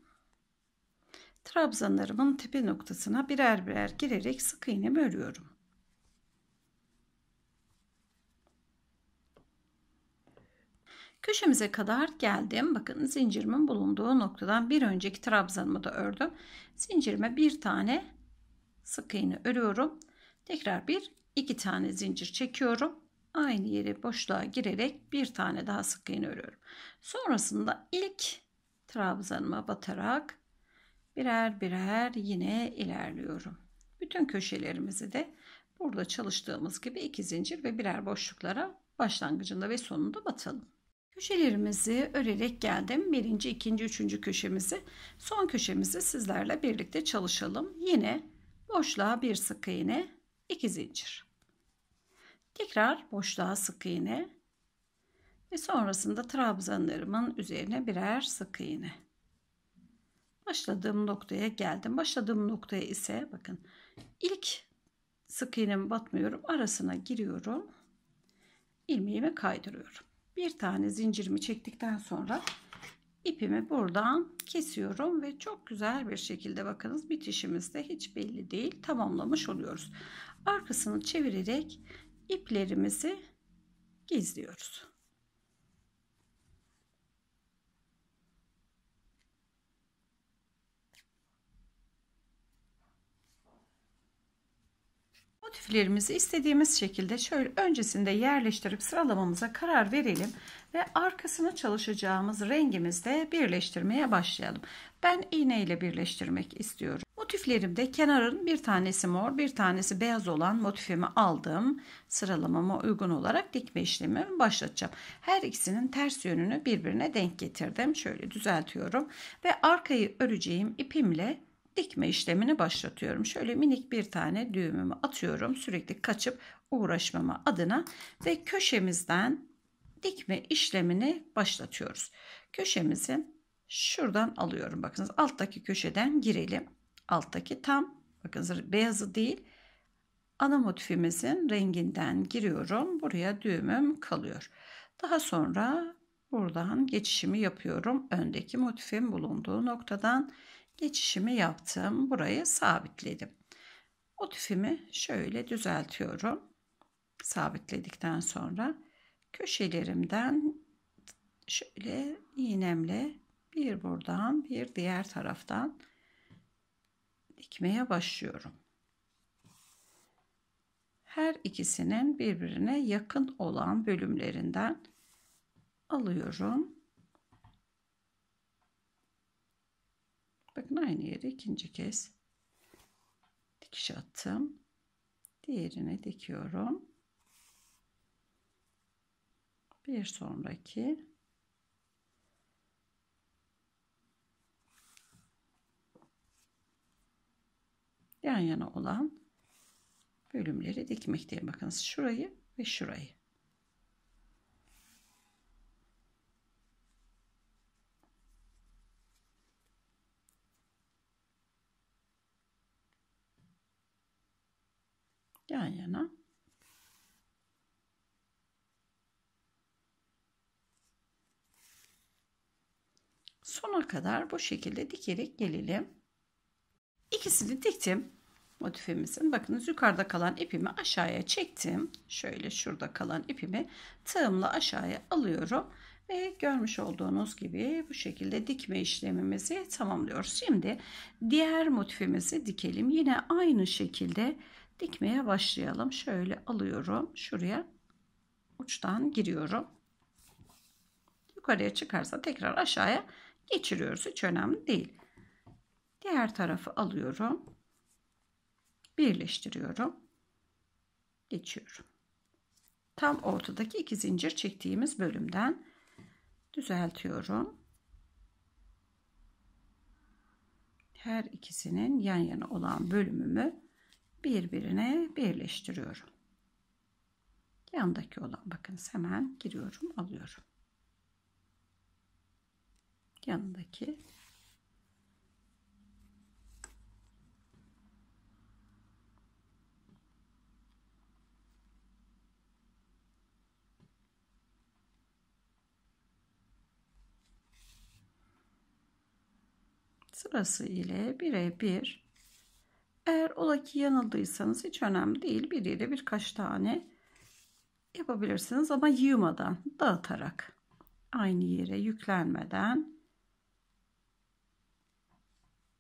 Trabzanlarımın tepe noktasına birer birer girerek sık iğnemi örüyorum. Köşemize kadar geldim. Bakın zincirimin bulunduğu noktadan bir önceki trabzanımı da ördüm. Zincirime bir tane sık iğne örüyorum. Tekrar bir iki tane zincir çekiyorum. Aynı yere boşluğa girerek bir tane daha sık iğne örüyorum. Sonrasında ilk trabzanıma batarak birer birer yine ilerliyorum. Bütün köşelerimizi de burada çalıştığımız gibi iki zincir ve birer boşluklara başlangıcında ve sonunda batalım. Köşelerimizi örerek geldim. Birinci, ikinci, üçüncü köşemizi. Son köşemizi sizlerle birlikte çalışalım. Yine boşluğa bir sık iğne, iki zincir. Tekrar boşluğa sık iğne ve sonrasında trabzanlarımın üzerine birer sık iğne. Başladığım noktaya geldim. Başladığım noktaya ise bakın ilk sık iğnemi batmıyorum. Arasına giriyorum. ilmeğimi kaydırıyorum bir tane zincirimi çektikten sonra ipimi buradan kesiyorum ve çok güzel bir şekilde bakınız bitişimiz de hiç belli değil tamamlamış oluyoruz. Arkasını çevirerek iplerimizi gizliyoruz. Motiflerimizi istediğimiz şekilde şöyle öncesinde yerleştirip sıralamamıza karar verelim ve arkasını çalışacağımız rengimizde birleştirmeye başlayalım. Ben iğne ile birleştirmek istiyorum. Motiflerimde kenarın bir tanesi mor, bir tanesi beyaz olan motifimi aldım. Sıralamama uygun olarak dikme işlemimi başlatacağım. Her ikisinin ters yönünü birbirine denk getirdim. Şöyle düzeltiyorum ve arkayı öreceğim ipimle dikme işlemini başlatıyorum. Şöyle minik bir tane düğümümü atıyorum. Sürekli kaçıp uğraşmama adına ve köşemizden dikme işlemini başlatıyoruz. Köşemizi şuradan alıyorum. Bakınız alttaki köşeden girelim. Alttaki tam bakınız beyazı değil ana motifimizin renginden giriyorum. Buraya düğümüm kalıyor. Daha sonra buradan geçişimi yapıyorum. Öndeki motifin bulunduğu noktadan geçişimi yaptım. Burayı sabitledim. Motifimi şöyle düzeltiyorum. Sabitledikten sonra köşelerimden şöyle iğnemle bir buradan bir diğer taraftan dikmeye başlıyorum. Her ikisinin birbirine yakın olan bölümlerinden alıyorum. Bakın aynı yere ikinci kez dikiş attım. Diğerine dikiyorum. Bir sonraki yan yana olan bölümleri dikmekteyim. Bakınız şurayı ve şurayı. yan yana. Sona kadar bu şekilde dikerek gelelim. İkisini diktim motifimizin. Bakınız yukarıda kalan ipimi aşağıya çektim. Şöyle şurada kalan ipimi tığımla aşağıya alıyorum. Ve görmüş olduğunuz gibi bu şekilde dikme işlemimizi tamamlıyoruz. Şimdi diğer motifimizi dikelim. Yine aynı şekilde dikmeye başlayalım. Şöyle alıyorum. Şuraya uçtan giriyorum. Yukarıya çıkarsa tekrar aşağıya geçiriyoruz. Hiç önemli değil. Diğer tarafı alıyorum. Birleştiriyorum. Geçiyorum. Tam ortadaki iki zincir çektiğimiz bölümden düzeltiyorum. Her ikisinin yan yana olan bölümümü birbirine birleştiriyorum. Yandaki olan bakın hemen giriyorum alıyorum. Yanındaki sırası ile bire bir Ola ki yanıldıysanız hiç önemli değil. Bir yere birkaç tane yapabilirsiniz ama yığmadan, dağıtarak. Aynı yere yüklenmeden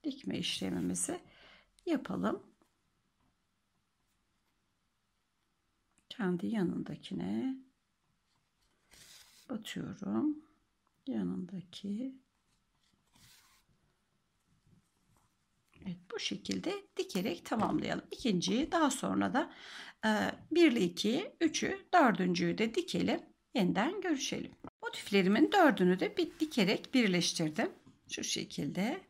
dikme işlemimizi yapalım. Kendi yanındakine batıyorum. Yanındaki Evet, bu şekilde dikerek tamamlayalım. İkinciyi daha sonra da e, 1 ile 2, 3'ü, 4.'ü de dikelim. Yeniden görüşelim. Motiflerimin dördünü de bir dikerek birleştirdim. Şu şekilde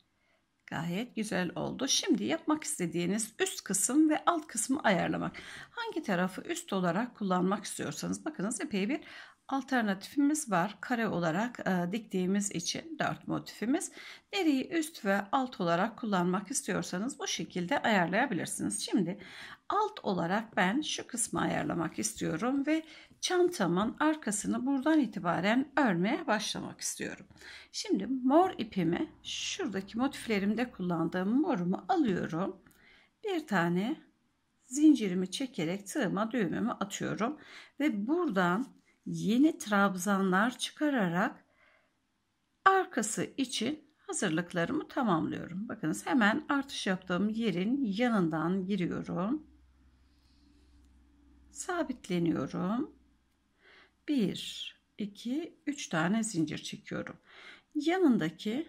gayet güzel oldu. Şimdi yapmak istediğiniz üst kısım ve alt kısmı ayarlamak. Hangi tarafı üst olarak kullanmak istiyorsanız bakınız epey bir alternatifimiz var. Kare olarak e, diktiğimiz için 4 motifimiz. Deriyi üst ve alt olarak kullanmak istiyorsanız bu şekilde ayarlayabilirsiniz. Şimdi alt olarak ben şu kısmı ayarlamak istiyorum ve çantamın arkasını buradan itibaren örmeye başlamak istiyorum. Şimdi mor ipimi şuradaki motiflerimde kullandığım morumu alıyorum. Bir tane zincirimi çekerek tığıma düğümümü atıyorum ve buradan yeni trabzanlar çıkararak arkası için hazırlıklarımı tamamlıyorum. Bakınız hemen artış yaptığım yerin yanından giriyorum. Sabitleniyorum. 1 2 3 tane zincir çekiyorum. Yanındaki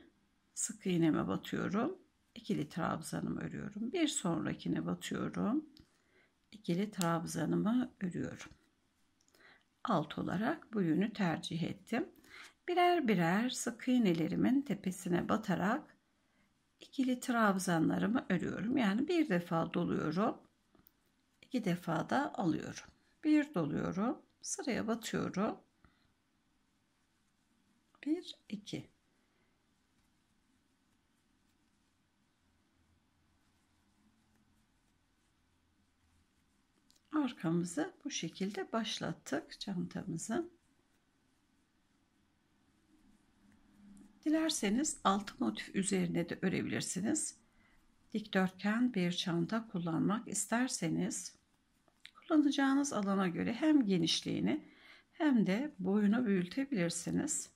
sık iğneme batıyorum. İkili trabzanımı örüyorum. Bir sonrakine batıyorum. İkili trabzanımı örüyorum alt olarak bu yünü tercih ettim. Birer birer sık iğnelerimin tepesine batarak ikili trabzanlarımı örüyorum. Yani bir defa doluyorum. iki defa da alıyorum. Bir doluyorum. Sıraya batıyorum. 1 2 arkamızı bu şekilde başlattık çantamızı. Dilerseniz altı motif üzerine de örebilirsiniz. Dikdörtgen bir çanta kullanmak isterseniz kullanacağınız alana göre hem genişliğini hem de boyunu büyütebilirsiniz.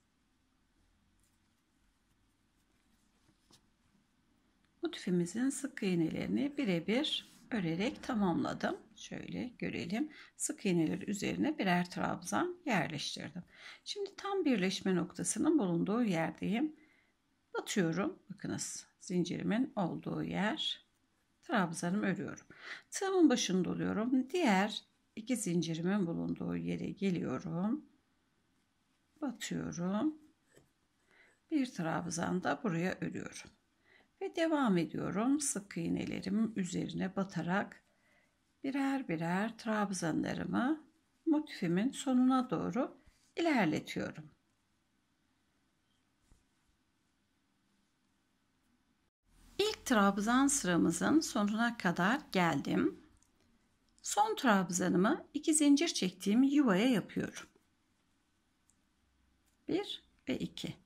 Motifimizin sık iğnelerini birebir örerek tamamladım. Şöyle görelim. Sık iğneler üzerine birer trabzan yerleştirdim. Şimdi tam birleşme noktasının bulunduğu yerdeyim. Batıyorum. Bakınız zincirimin olduğu yer. Trabzanımı örüyorum. Tığımın başını doluyorum. Diğer iki zincirimin bulunduğu yere geliyorum. Batıyorum. Bir trabzan da buraya örüyorum. Ve devam ediyorum. Sık iğnelerim üzerine batarak birer birer trabzanlarımı motifimin sonuna doğru ilerletiyorum. İlk trabzan sıramızın sonuna kadar geldim. Son trabzanımı iki zincir çektiğim yuvaya yapıyorum. 1 ve 2.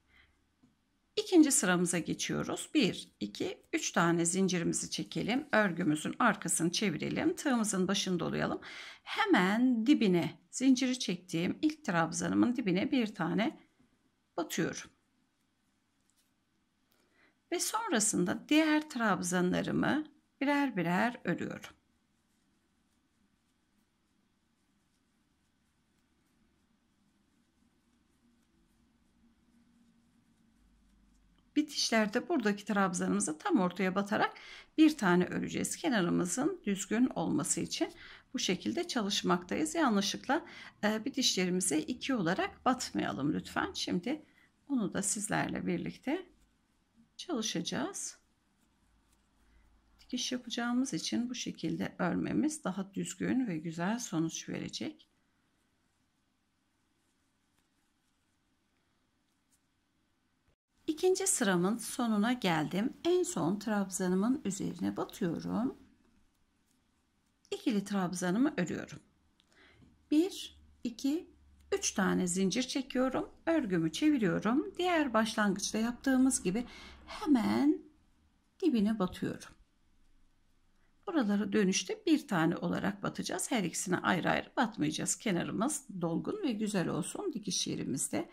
İkinci sıramıza geçiyoruz. 1, 2, 3 tane zincirimizi çekelim. Örgümüzün arkasını çevirelim. Tığımızın başını dolayalım. Hemen dibine zinciri çektiğim ilk trabzanımın dibine bir tane batıyorum. Ve sonrasında diğer trabzanlarımı birer birer örüyorum. bitişlerde buradaki trabzanımızı tam ortaya batarak bir tane öreceğiz. Kenarımızın düzgün olması için bu şekilde çalışmaktayız. Yanlışlıkla e, bitişlerimizi iki olarak batmayalım lütfen. Şimdi onu da sizlerle birlikte çalışacağız. Dikiş yapacağımız için bu şekilde örmemiz daha düzgün ve güzel sonuç verecek. İkinci sıramın sonuna geldim. En son trabzanımın üzerine batıyorum. İkili trabzanımı örüyorum. 1 2 3 tane zincir çekiyorum. Örgümü çeviriyorum. Diğer başlangıçta yaptığımız gibi hemen dibine batıyorum. Buraları dönüşte bir tane olarak batacağız. Her ikisine ayrı ayrı batmayacağız. Kenarımız dolgun ve güzel olsun dikiş yerimizde.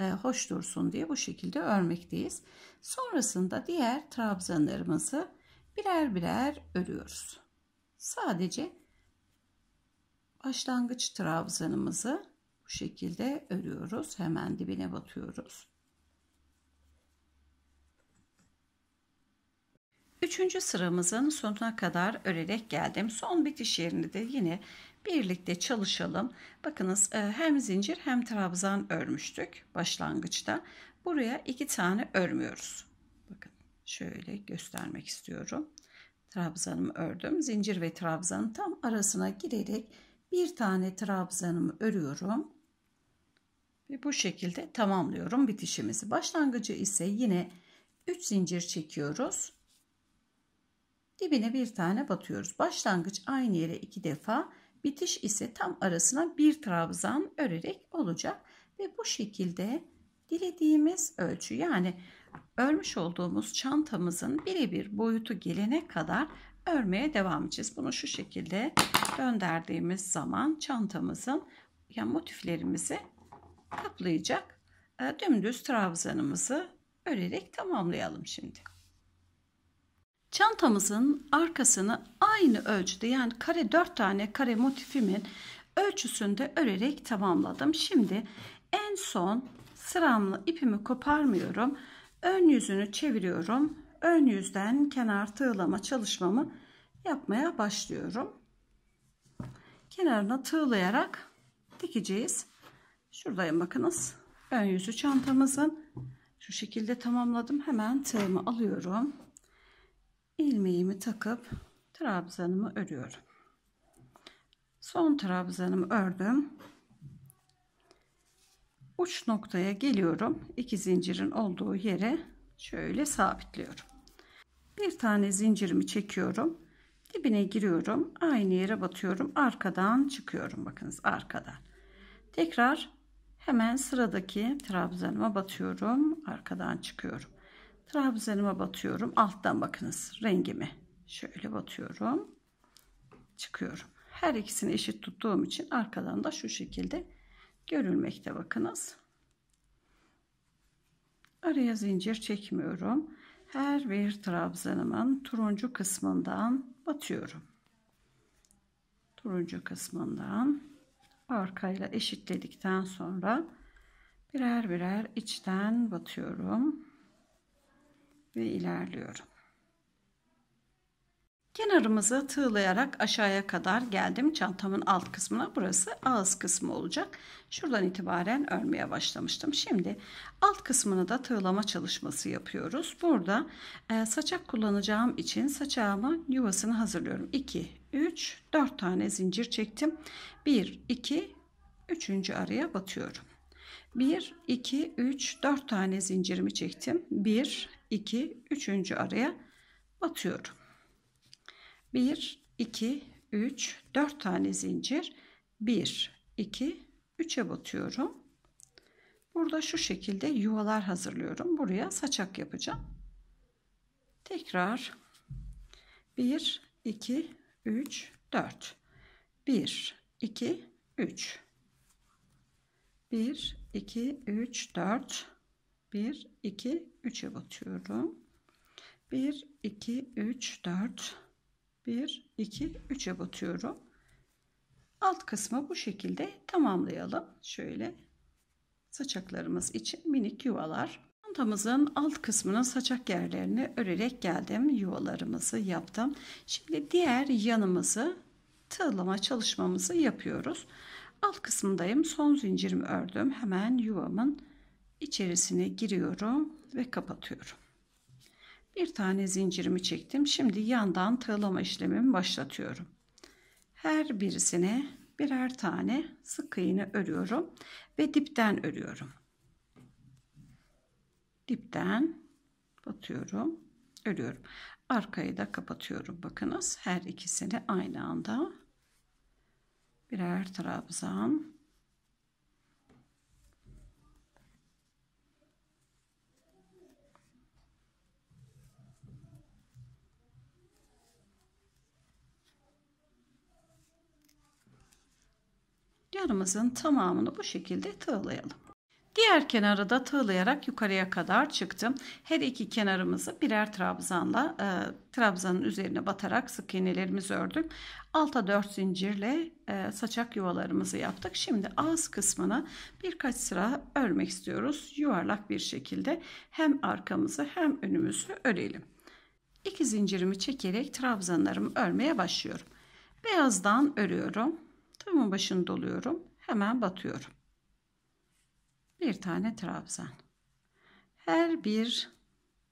E, hoş dursun diye bu şekilde örmekteyiz. Sonrasında diğer trabzanlarımızı birer birer örüyoruz. Sadece başlangıç trabzanımızı bu şekilde örüyoruz. Hemen dibine batıyoruz. Üçüncü sıramızın sonuna kadar örerek geldim. Son bitiş yerini de yine Birlikte çalışalım. Bakınız e, hem zincir hem trabzan örmüştük başlangıçta. Buraya iki tane örmüyoruz. Bakın şöyle göstermek istiyorum. Trabzanımı ördüm. Zincir ve trabzanın tam arasına girerek bir tane trabzanımı örüyorum. Ve bu şekilde tamamlıyorum bitişimizi. Başlangıcı ise yine 3 zincir çekiyoruz. Dibine bir tane batıyoruz. Başlangıç aynı yere iki defa Bitiş ise tam arasına bir trabzan örerek olacak. Ve bu şekilde dilediğimiz ölçü yani örmüş olduğumuz çantamızın birebir boyutu gelene kadar örmeye devam edeceğiz. Bunu şu şekilde gönderdiğimiz zaman çantamızın yani motiflerimizi kaplayacak e, dümdüz trabzanımızı örerek tamamlayalım şimdi. Çantamızın arkasını aynı ölçüde yani kare 4 tane kare motifimin ölçüsünde örerek tamamladım. Şimdi en son sıramla ipimi koparmıyorum. Ön yüzünü çeviriyorum. Ön yüzden kenar tığlama çalışmamı yapmaya başlıyorum. Kenarına tığlayarak dikeceğiz. Şuradayım bakınız. Ön yüzü çantamızın şu şekilde tamamladım. Hemen tığımı alıyorum ilmeğimi takıp trabzanımı örüyorum. Son trabzanımı ördüm. Uç noktaya geliyorum. İki zincirin olduğu yere şöyle sabitliyorum. Bir tane zincirimi çekiyorum. Dibine giriyorum. Aynı yere batıyorum. Arkadan çıkıyorum. Bakınız arkadan. Tekrar hemen sıradaki trabzanıma batıyorum. Arkadan çıkıyorum. Trabzanıma batıyorum. Alttan bakınız rengimi. Şöyle batıyorum. Çıkıyorum. Her ikisini eşit tuttuğum için arkadan da şu şekilde görülmekte bakınız. Araya zincir çekmiyorum. Her bir trabzanımın turuncu kısmından batıyorum. Turuncu kısmından arkayla eşitledikten sonra birer birer içten batıyorum ve ilerliyorum. Kenarımızı tığlayarak aşağıya kadar geldim. Çantamın alt kısmına burası ağız kısmı olacak. Şuradan itibaren örmeye başlamıştım. Şimdi alt kısmını da tığlama çalışması yapıyoruz. Burada e, saçak kullanacağım için saçağıma yuvasını hazırlıyorum. 2, 3, 4 tane zincir çektim. 1, 2, 3. araya batıyorum. 1, 2, 3, 4 tane zincirimi çektim. 1, 2, 3. araya batıyorum. 1, 2, 3, 4 tane zincir. 1, 2, 3'e batıyorum. Burada şu şekilde yuvalar hazırlıyorum. Buraya saçak yapacağım. Tekrar 1, 2, 3, 4. 1, 2, 3. 1 2 3 4 1 2 3'e batıyorum 1 2 3 4 1 2 3'e batıyorum alt kısmı bu şekilde tamamlayalım şöyle saçaklarımız için minik yuvalar Çantamızın alt kısmının saçak yerlerini örerek geldim. Yuvalarımızı yaptım. Şimdi diğer yanımızı tığlama çalışmamızı yapıyoruz alt kısmındayım. Son zincirimi ördüm. Hemen yuvamın içerisine giriyorum ve kapatıyorum. Bir tane zincirimi çektim. Şimdi yandan tığlama işlemimi başlatıyorum. Her birisine birer tane sık iğne örüyorum ve dipten örüyorum. Dipten batıyorum, örüyorum. Arkayı da kapatıyorum. Bakınız her ikisini aynı anda birer trabzan Yarımızın tamamını bu şekilde tığlayalım. Diğer kenarı da tığlayarak yukarıya kadar çıktım. Her iki kenarımızı birer trabzanla e, trabzanın üzerine batarak sık iğnelerimizi ördük. Alta 4 zincirle e, saçak yuvalarımızı yaptık. Şimdi ağız kısmına birkaç sıra örmek istiyoruz. Yuvarlak bir şekilde hem arkamızı hem önümüzü örelim. İki zincirimi çekerek trabzanlarımı örmeye başlıyorum. Beyazdan örüyorum. Tığımın başını doluyorum. Hemen batıyorum bir tane trabzan. Her bir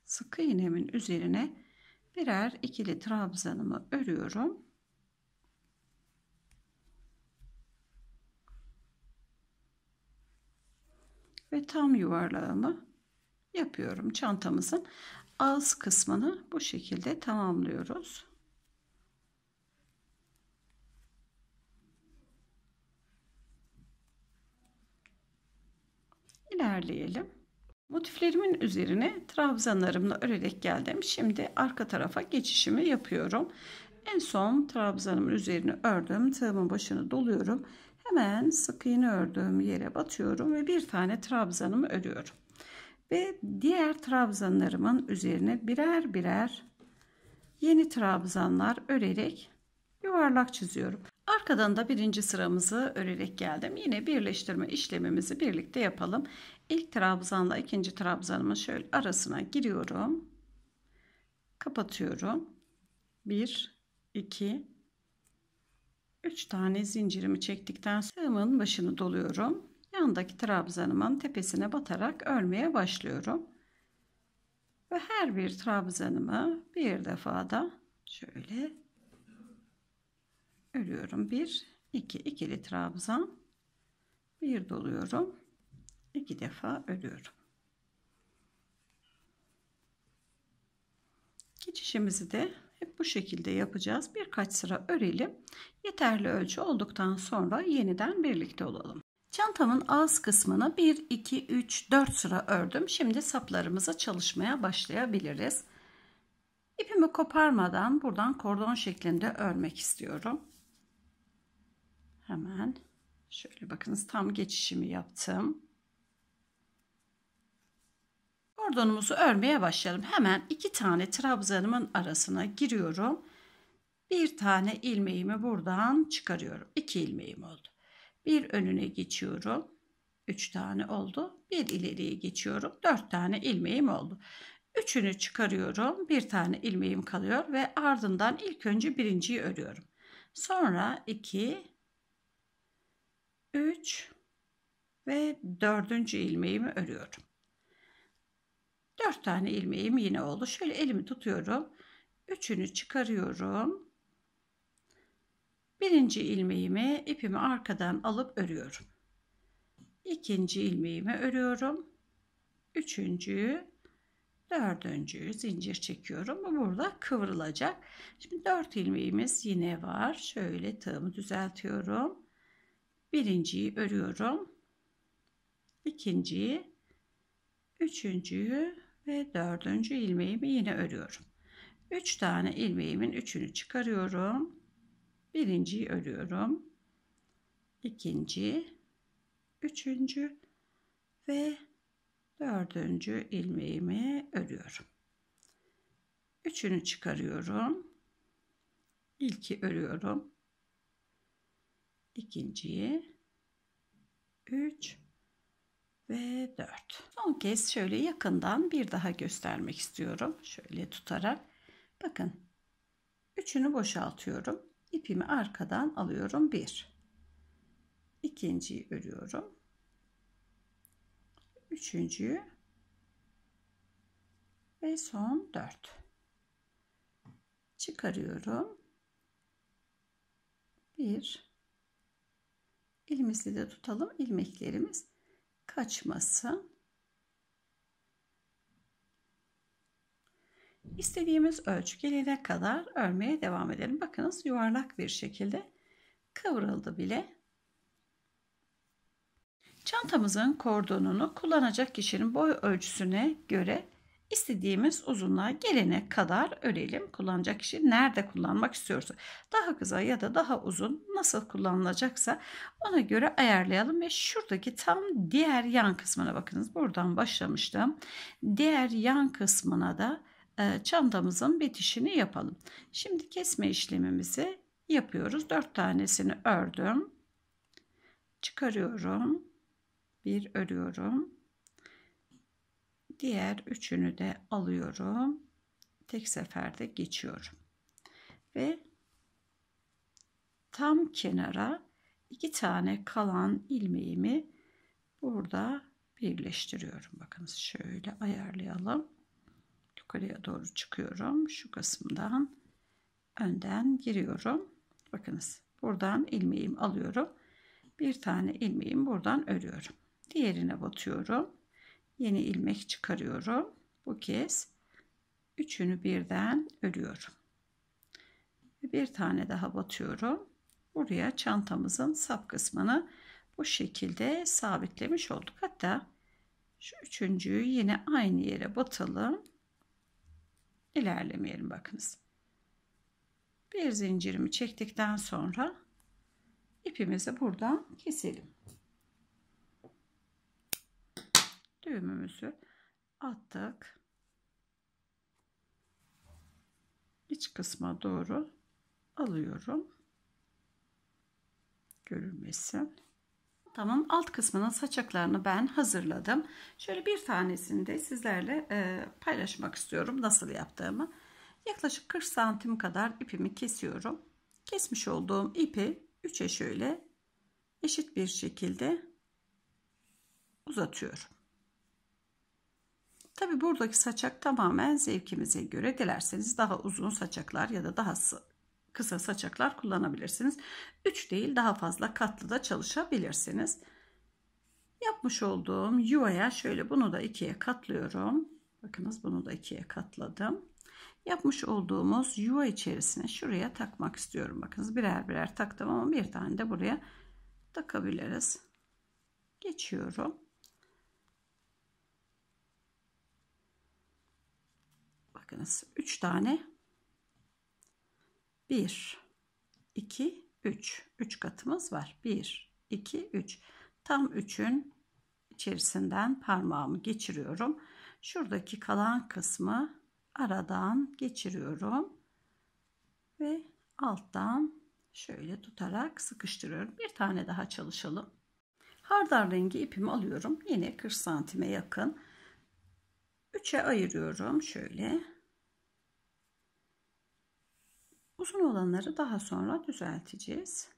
sık iğnemin üzerine birer ikili trabzanımı örüyorum. Ve tam yuvarlağımı yapıyorum. Çantamızın ağız kısmını bu şekilde tamamlıyoruz. ilerleyelim. Motiflerimin üzerine trabzanlarımla örerek geldim. Şimdi arka tarafa geçişimi yapıyorum. En son trabzanımın üzerine ördüm. Tığımın başını doluyorum. Hemen sık iğne ördüğüm yere batıyorum ve bir tane trabzanımı örüyorum. Ve diğer trabzanlarımın üzerine birer birer yeni trabzanlar örerek yuvarlak çiziyorum. Arkadan da birinci sıramızı örerek geldim. Yine birleştirme işlemimizi birlikte yapalım. İlk trabzanla ikinci trabzanımın şöyle arasına giriyorum. Kapatıyorum. 1, 2, 3 tane zincirimi çektikten sonra sığımın başını doluyorum. Yandaki trabzanımın tepesine batarak örmeye başlıyorum. Ve her bir trabzanımı bir defada şöyle örüyorum. 1 2 ikili trabzan. Bir doluyorum. iki defa örüyorum. Geçişimizi de hep bu şekilde yapacağız. Birkaç sıra örelim. Yeterli ölçü olduktan sonra yeniden birlikte olalım. Çantamın ağız kısmını 1, 2, 3, 4 sıra ördüm. Şimdi saplarımıza çalışmaya başlayabiliriz. İpimi koparmadan buradan kordon şeklinde örmek istiyorum. Hemen şöyle bakınız tam geçişimi yaptım. Kordonumuzu örmeye başlayalım. Hemen iki tane trabzanımın arasına giriyorum. Bir tane ilmeğimi buradan çıkarıyorum. İki ilmeğim oldu. Bir önüne geçiyorum. Üç tane oldu. Bir ileriye geçiyorum. Dört tane ilmeğim oldu. Üçünü çıkarıyorum. Bir tane ilmeğim kalıyor ve ardından ilk önce birinciyi örüyorum. Sonra iki, 3 ve 4. ilmeğimi örüyorum. 4 tane ilmeğim yine oldu. Şöyle elimi tutuyorum. Üçünü çıkarıyorum. Birinci ilmeğimi ipimi arkadan alıp örüyorum. İkinci ilmeğimi örüyorum. Üçüncü, dördüncü zincir çekiyorum. Burada kıvrılacak. Şimdi dört ilmeğimiz yine var. Şöyle tığımı düzeltiyorum birinciyi örüyorum ikinciyi üçüncüyü ve dördüncü ilmeğimi yine örüyorum 3 tane ilmeğimin üçünü çıkarıyorum birinciyi örüyorum ikinci üçüncü ve dördüncü ilmeğimi örüyorum üçünü çıkarıyorum ilki örüyorum ikinciyi 3 ve 4. Son kez şöyle yakından bir daha göstermek istiyorum. Şöyle tutarak. Bakın. Üçünü boşaltıyorum. İpimi arkadan alıyorum. 1. ikinciyi örüyorum. Üçüncüyü ve son 4. Çıkarıyorum. 1 Elimizle de tutalım. ilmeklerimiz kaçmasın. İstediğimiz ölçü gelene kadar örmeye devam edelim. Bakınız yuvarlak bir şekilde kıvrıldı bile. Çantamızın kordonunu kullanacak kişinin boy ölçüsüne göre istediğimiz uzunluğa gelene kadar örelim. Kullanacak kişi nerede kullanmak istiyorsa daha kısa ya da daha uzun nasıl kullanılacaksa ona göre ayarlayalım ve şuradaki tam diğer yan kısmına bakınız. Buradan başlamıştım. Diğer yan kısmına da e, çantamızın bitişini yapalım. Şimdi kesme işlemimizi yapıyoruz. 4 tanesini ördüm. Çıkarıyorum. Bir örüyorum. Diğer üçünü de alıyorum. Tek seferde geçiyorum. Ve tam kenara iki tane kalan ilmeğimi burada birleştiriyorum. Bakınız şöyle ayarlayalım. Yukarıya doğru çıkıyorum. Şu kısımdan önden giriyorum. Bakınız buradan ilmeğimi alıyorum. Bir tane ilmeğimi buradan örüyorum. Diğerine batıyorum yeni ilmek çıkarıyorum. Bu kez üçünü birden örüyorum. Bir tane daha batıyorum. Buraya çantamızın sap kısmını bu şekilde sabitlemiş olduk. Hatta şu üçüncüyü yine aynı yere batalım. İlerlemeyelim bakınız. Bir zincirimi çektikten sonra ipimizi buradan keselim. düğümümüzü attık. iç kısma doğru alıyorum. Görülmesin. Tamam alt kısmının saçaklarını ben hazırladım. Şöyle bir tanesini de sizlerle e, paylaşmak istiyorum nasıl yaptığımı. Yaklaşık 40 santim kadar ipimi kesiyorum. Kesmiş olduğum ipi 3'e şöyle eşit bir şekilde uzatıyorum. Tabi buradaki saçak tamamen zevkimize göre dilerseniz daha uzun saçaklar ya da daha kısa saçaklar kullanabilirsiniz. 3 değil daha fazla katlı da çalışabilirsiniz. Yapmış olduğum yuvaya şöyle bunu da ikiye katlıyorum. Bakınız bunu da ikiye katladım. Yapmış olduğumuz yuva içerisine şuraya takmak istiyorum. Bakınız birer birer taktım ama bir tane de buraya takabiliriz. Geçiyorum. bakınız 3 tane 1 2 3 3 katımız var 1 2 3 tam 3'ün içerisinden parmağımı geçiriyorum şuradaki kalan kısmı aradan geçiriyorum ve alttan şöyle tutarak sıkıştırıyorum bir tane daha çalışalım hardal rengi ipimi alıyorum yine 40 santime yakın 3'e ayırıyorum şöyle Uzun olanları daha sonra düzelteceğiz.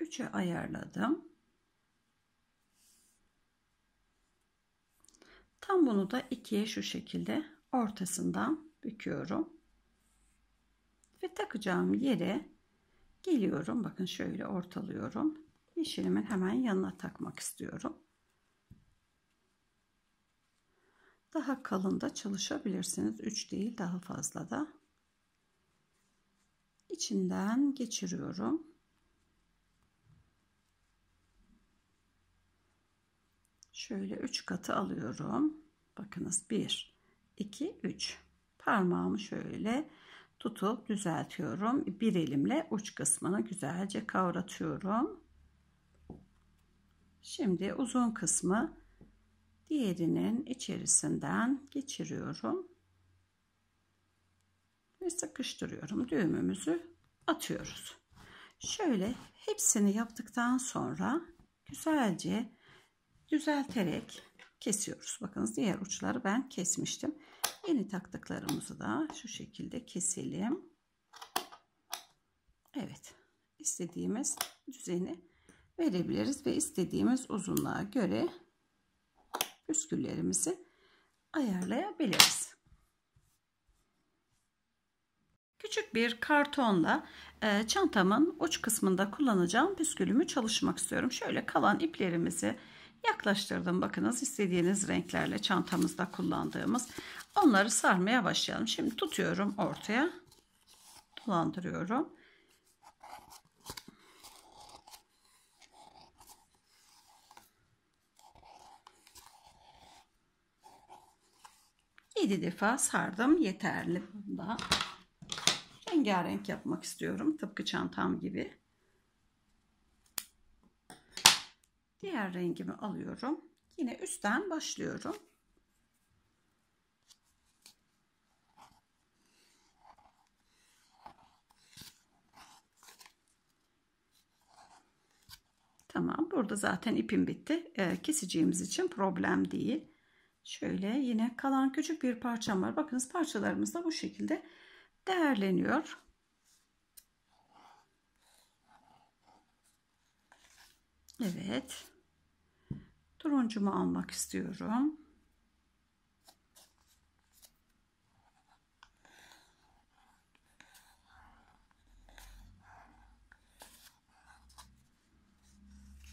3'e ayarladım. Tam bunu da ikiye şu şekilde ortasından büküyorum. Ve takacağım yere geliyorum. Bakın şöyle ortalıyorum. Yeşilimin hemen yanına takmak istiyorum. Daha kalın da çalışabilirsiniz. 3 değil daha fazla da içinden geçiriyorum. Şöyle 3 katı alıyorum. Bakınız 1, 2, 3. Parmağımı şöyle tutup düzeltiyorum. Bir elimle uç kısmını güzelce kavratıyorum. Şimdi uzun kısmı diğerinin içerisinden geçiriyorum ve sıkıştırıyorum. Düğümümüzü atıyoruz. Şöyle hepsini yaptıktan sonra güzelce düzelterek kesiyoruz. Bakınız diğer uçları ben kesmiştim. Yeni taktıklarımızı da şu şekilde keselim. Evet. istediğimiz düzeni verebiliriz ve istediğimiz uzunluğa göre püsküllerimizi ayarlayabiliriz. Küçük bir kartonla e, çantamın uç kısmında kullanacağım püskülümü çalışmak istiyorum. Şöyle kalan iplerimizi yaklaştırdım. Bakınız istediğiniz renklerle çantamızda kullandığımız onları sarmaya başlayalım. Şimdi tutuyorum ortaya dolandırıyorum. Yedi defa sardım yeterli bunda rengarenk yapmak istiyorum. Tıpkı çantam gibi. Diğer rengimi alıyorum. Yine üstten başlıyorum. Tamam burada zaten ipim bitti. E, keseceğimiz için problem değil. Şöyle yine kalan küçük bir parçam var. Bakınız parçalarımız da bu şekilde değerleniyor. Evet. Turuncumu almak istiyorum.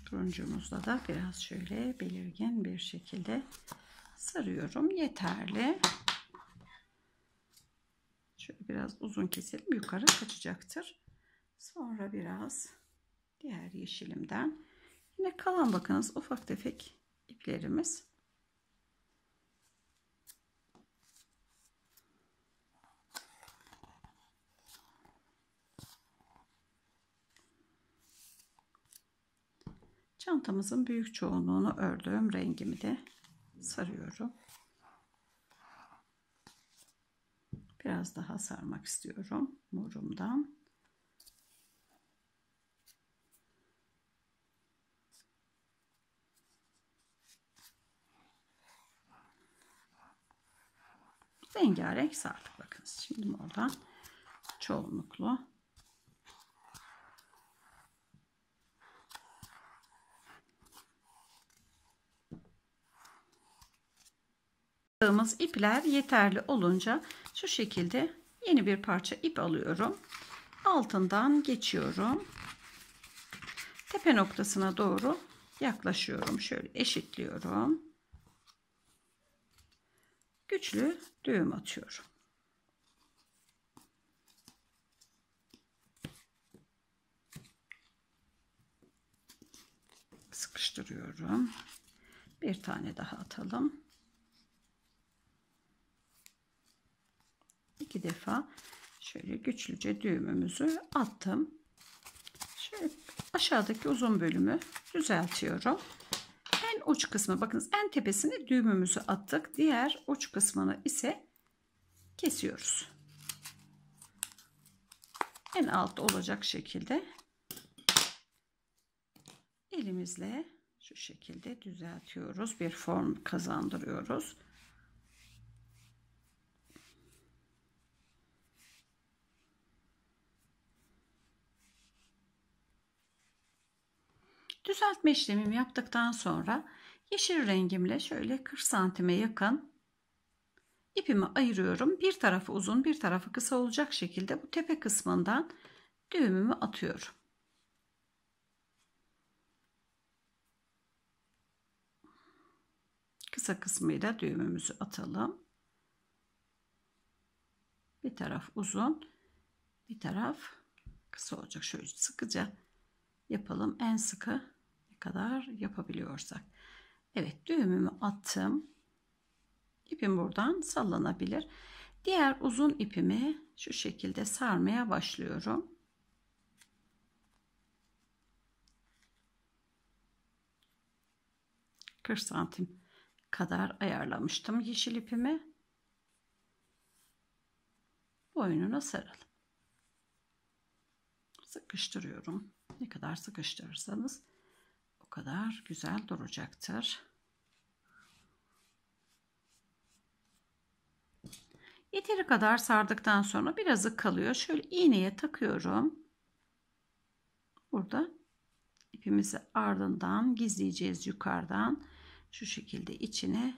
Turuncumuzla da biraz şöyle belirgin bir şekilde sarıyorum. Yeterli. Şöyle biraz uzun keselim. Yukarı kaçacaktır. Sonra biraz diğer yeşilimden. Yine kalan bakınız ufak tefek iplerimiz. Çantamızın büyük çoğunluğunu ördüğüm rengimi de sarıyorum. Biraz daha sarmak istiyorum morumdan. rengarenk sardık bakınız şimdi oradan çoğunluklu yaptığımız ipler yeterli olunca şu şekilde yeni bir parça ip alıyorum. Altından geçiyorum. Tepe noktasına doğru yaklaşıyorum. Şöyle eşitliyorum. Güçlü düğüm atıyorum. sıkıştırıyorum. Bir tane daha atalım. iki defa şöyle güçlüce düğümümüzü attım. Şöyle aşağıdaki uzun bölümü düzeltiyorum. En uç kısmı bakınız en tepesini düğümümüzü attık. Diğer uç kısmını ise kesiyoruz. En altta olacak şekilde elimizle şu şekilde düzeltiyoruz. Bir form kazandırıyoruz. Düzeltme işlemimi yaptıktan sonra yeşil rengimle şöyle 40 santime yakın ipimi ayırıyorum. Bir tarafı uzun bir tarafı kısa olacak şekilde bu tepe kısmından düğümümü atıyorum. Kısa kısmıyla düğümümüzü atalım. Bir taraf uzun, bir taraf kısa olacak. Şöyle sıkıca yapalım. En sıkı kadar yapabiliyorsak. Evet düğümümü attım. İpim buradan sallanabilir. Diğer uzun ipimi şu şekilde sarmaya başlıyorum. Kırk santim kadar ayarlamıştım yeşil ipimi. Boynuna saralım. Sıkıştırıyorum. Ne kadar sıkıştırırsanız kadar güzel duracaktır. Yeteri kadar sardıktan sonra birazı kalıyor. Şöyle iğneye takıyorum. Burada ipimizi ardından gizleyeceğiz yukarıdan. Şu şekilde içine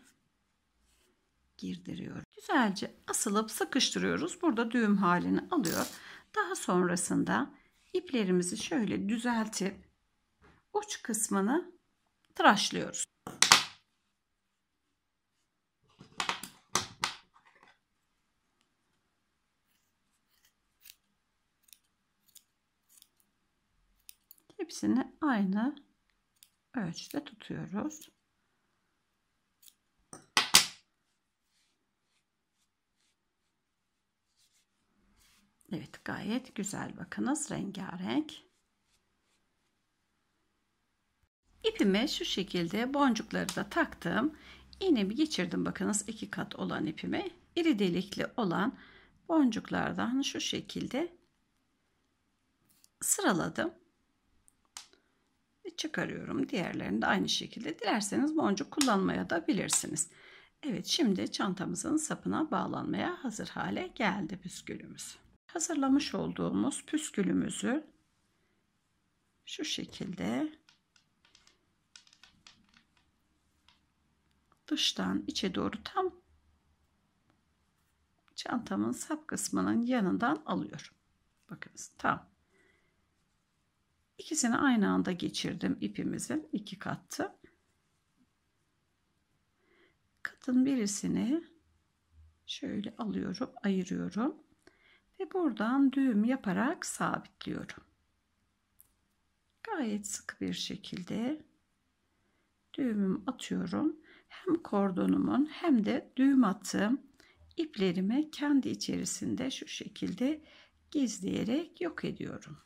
girdiriyorum. Güzelce asılıp sıkıştırıyoruz. Burada düğüm halini alıyor. Daha sonrasında iplerimizi şöyle düzeltip uç kısmını tıraşlıyoruz. Hepsini aynı ölçüde tutuyoruz. Evet gayet güzel bakınız rengarenk. İpime şu şekilde boncukları da taktım. İğnemi geçirdim bakınız iki kat olan ipime, İri delikli olan boncuklardan şu şekilde sıraladım. Ve çıkarıyorum. Diğerlerini de aynı şekilde. Dilerseniz boncuk kullanmaya da bilirsiniz. Evet şimdi çantamızın sapına bağlanmaya hazır hale geldi püskülümüz. Hazırlamış olduğumuz püskülümüzü şu şekilde dıştan içe doğru tam çantamın sap kısmının yanından alıyorum. Bakınız tam. İkisini aynı anda geçirdim ipimizin iki katı. Katın birisini şöyle alıyorum, ayırıyorum ve buradan düğüm yaparak sabitliyorum. Gayet sıkı bir şekilde düğümümü atıyorum hem kordonumun hem de düğüm attığım iplerimi kendi içerisinde şu şekilde gizleyerek yok ediyorum.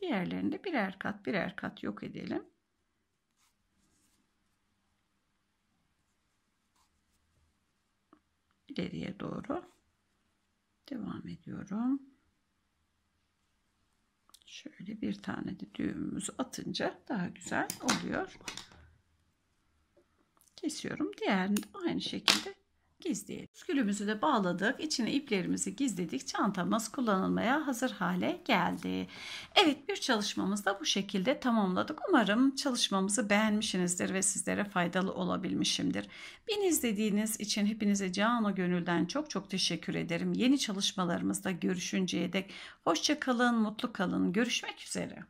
Diğerlerini de birer kat birer kat yok edelim. ileriye doğru devam ediyorum. Şöyle bir tane de düğümümüzü atınca daha güzel oluyor. Kesiyorum. Diğerini aynı şekilde gizleyelim. Püskülümüzü de bağladık. İçine iplerimizi gizledik. Çantamız kullanılmaya hazır hale geldi. Evet bir çalışmamız da bu şekilde tamamladık. Umarım çalışmamızı beğenmişsinizdir ve sizlere faydalı olabilmişimdir. Beni izlediğiniz için hepinize canı gönülden çok çok teşekkür ederim. Yeni çalışmalarımızda görüşünceye dek hoşça kalın, mutlu kalın. Görüşmek üzere.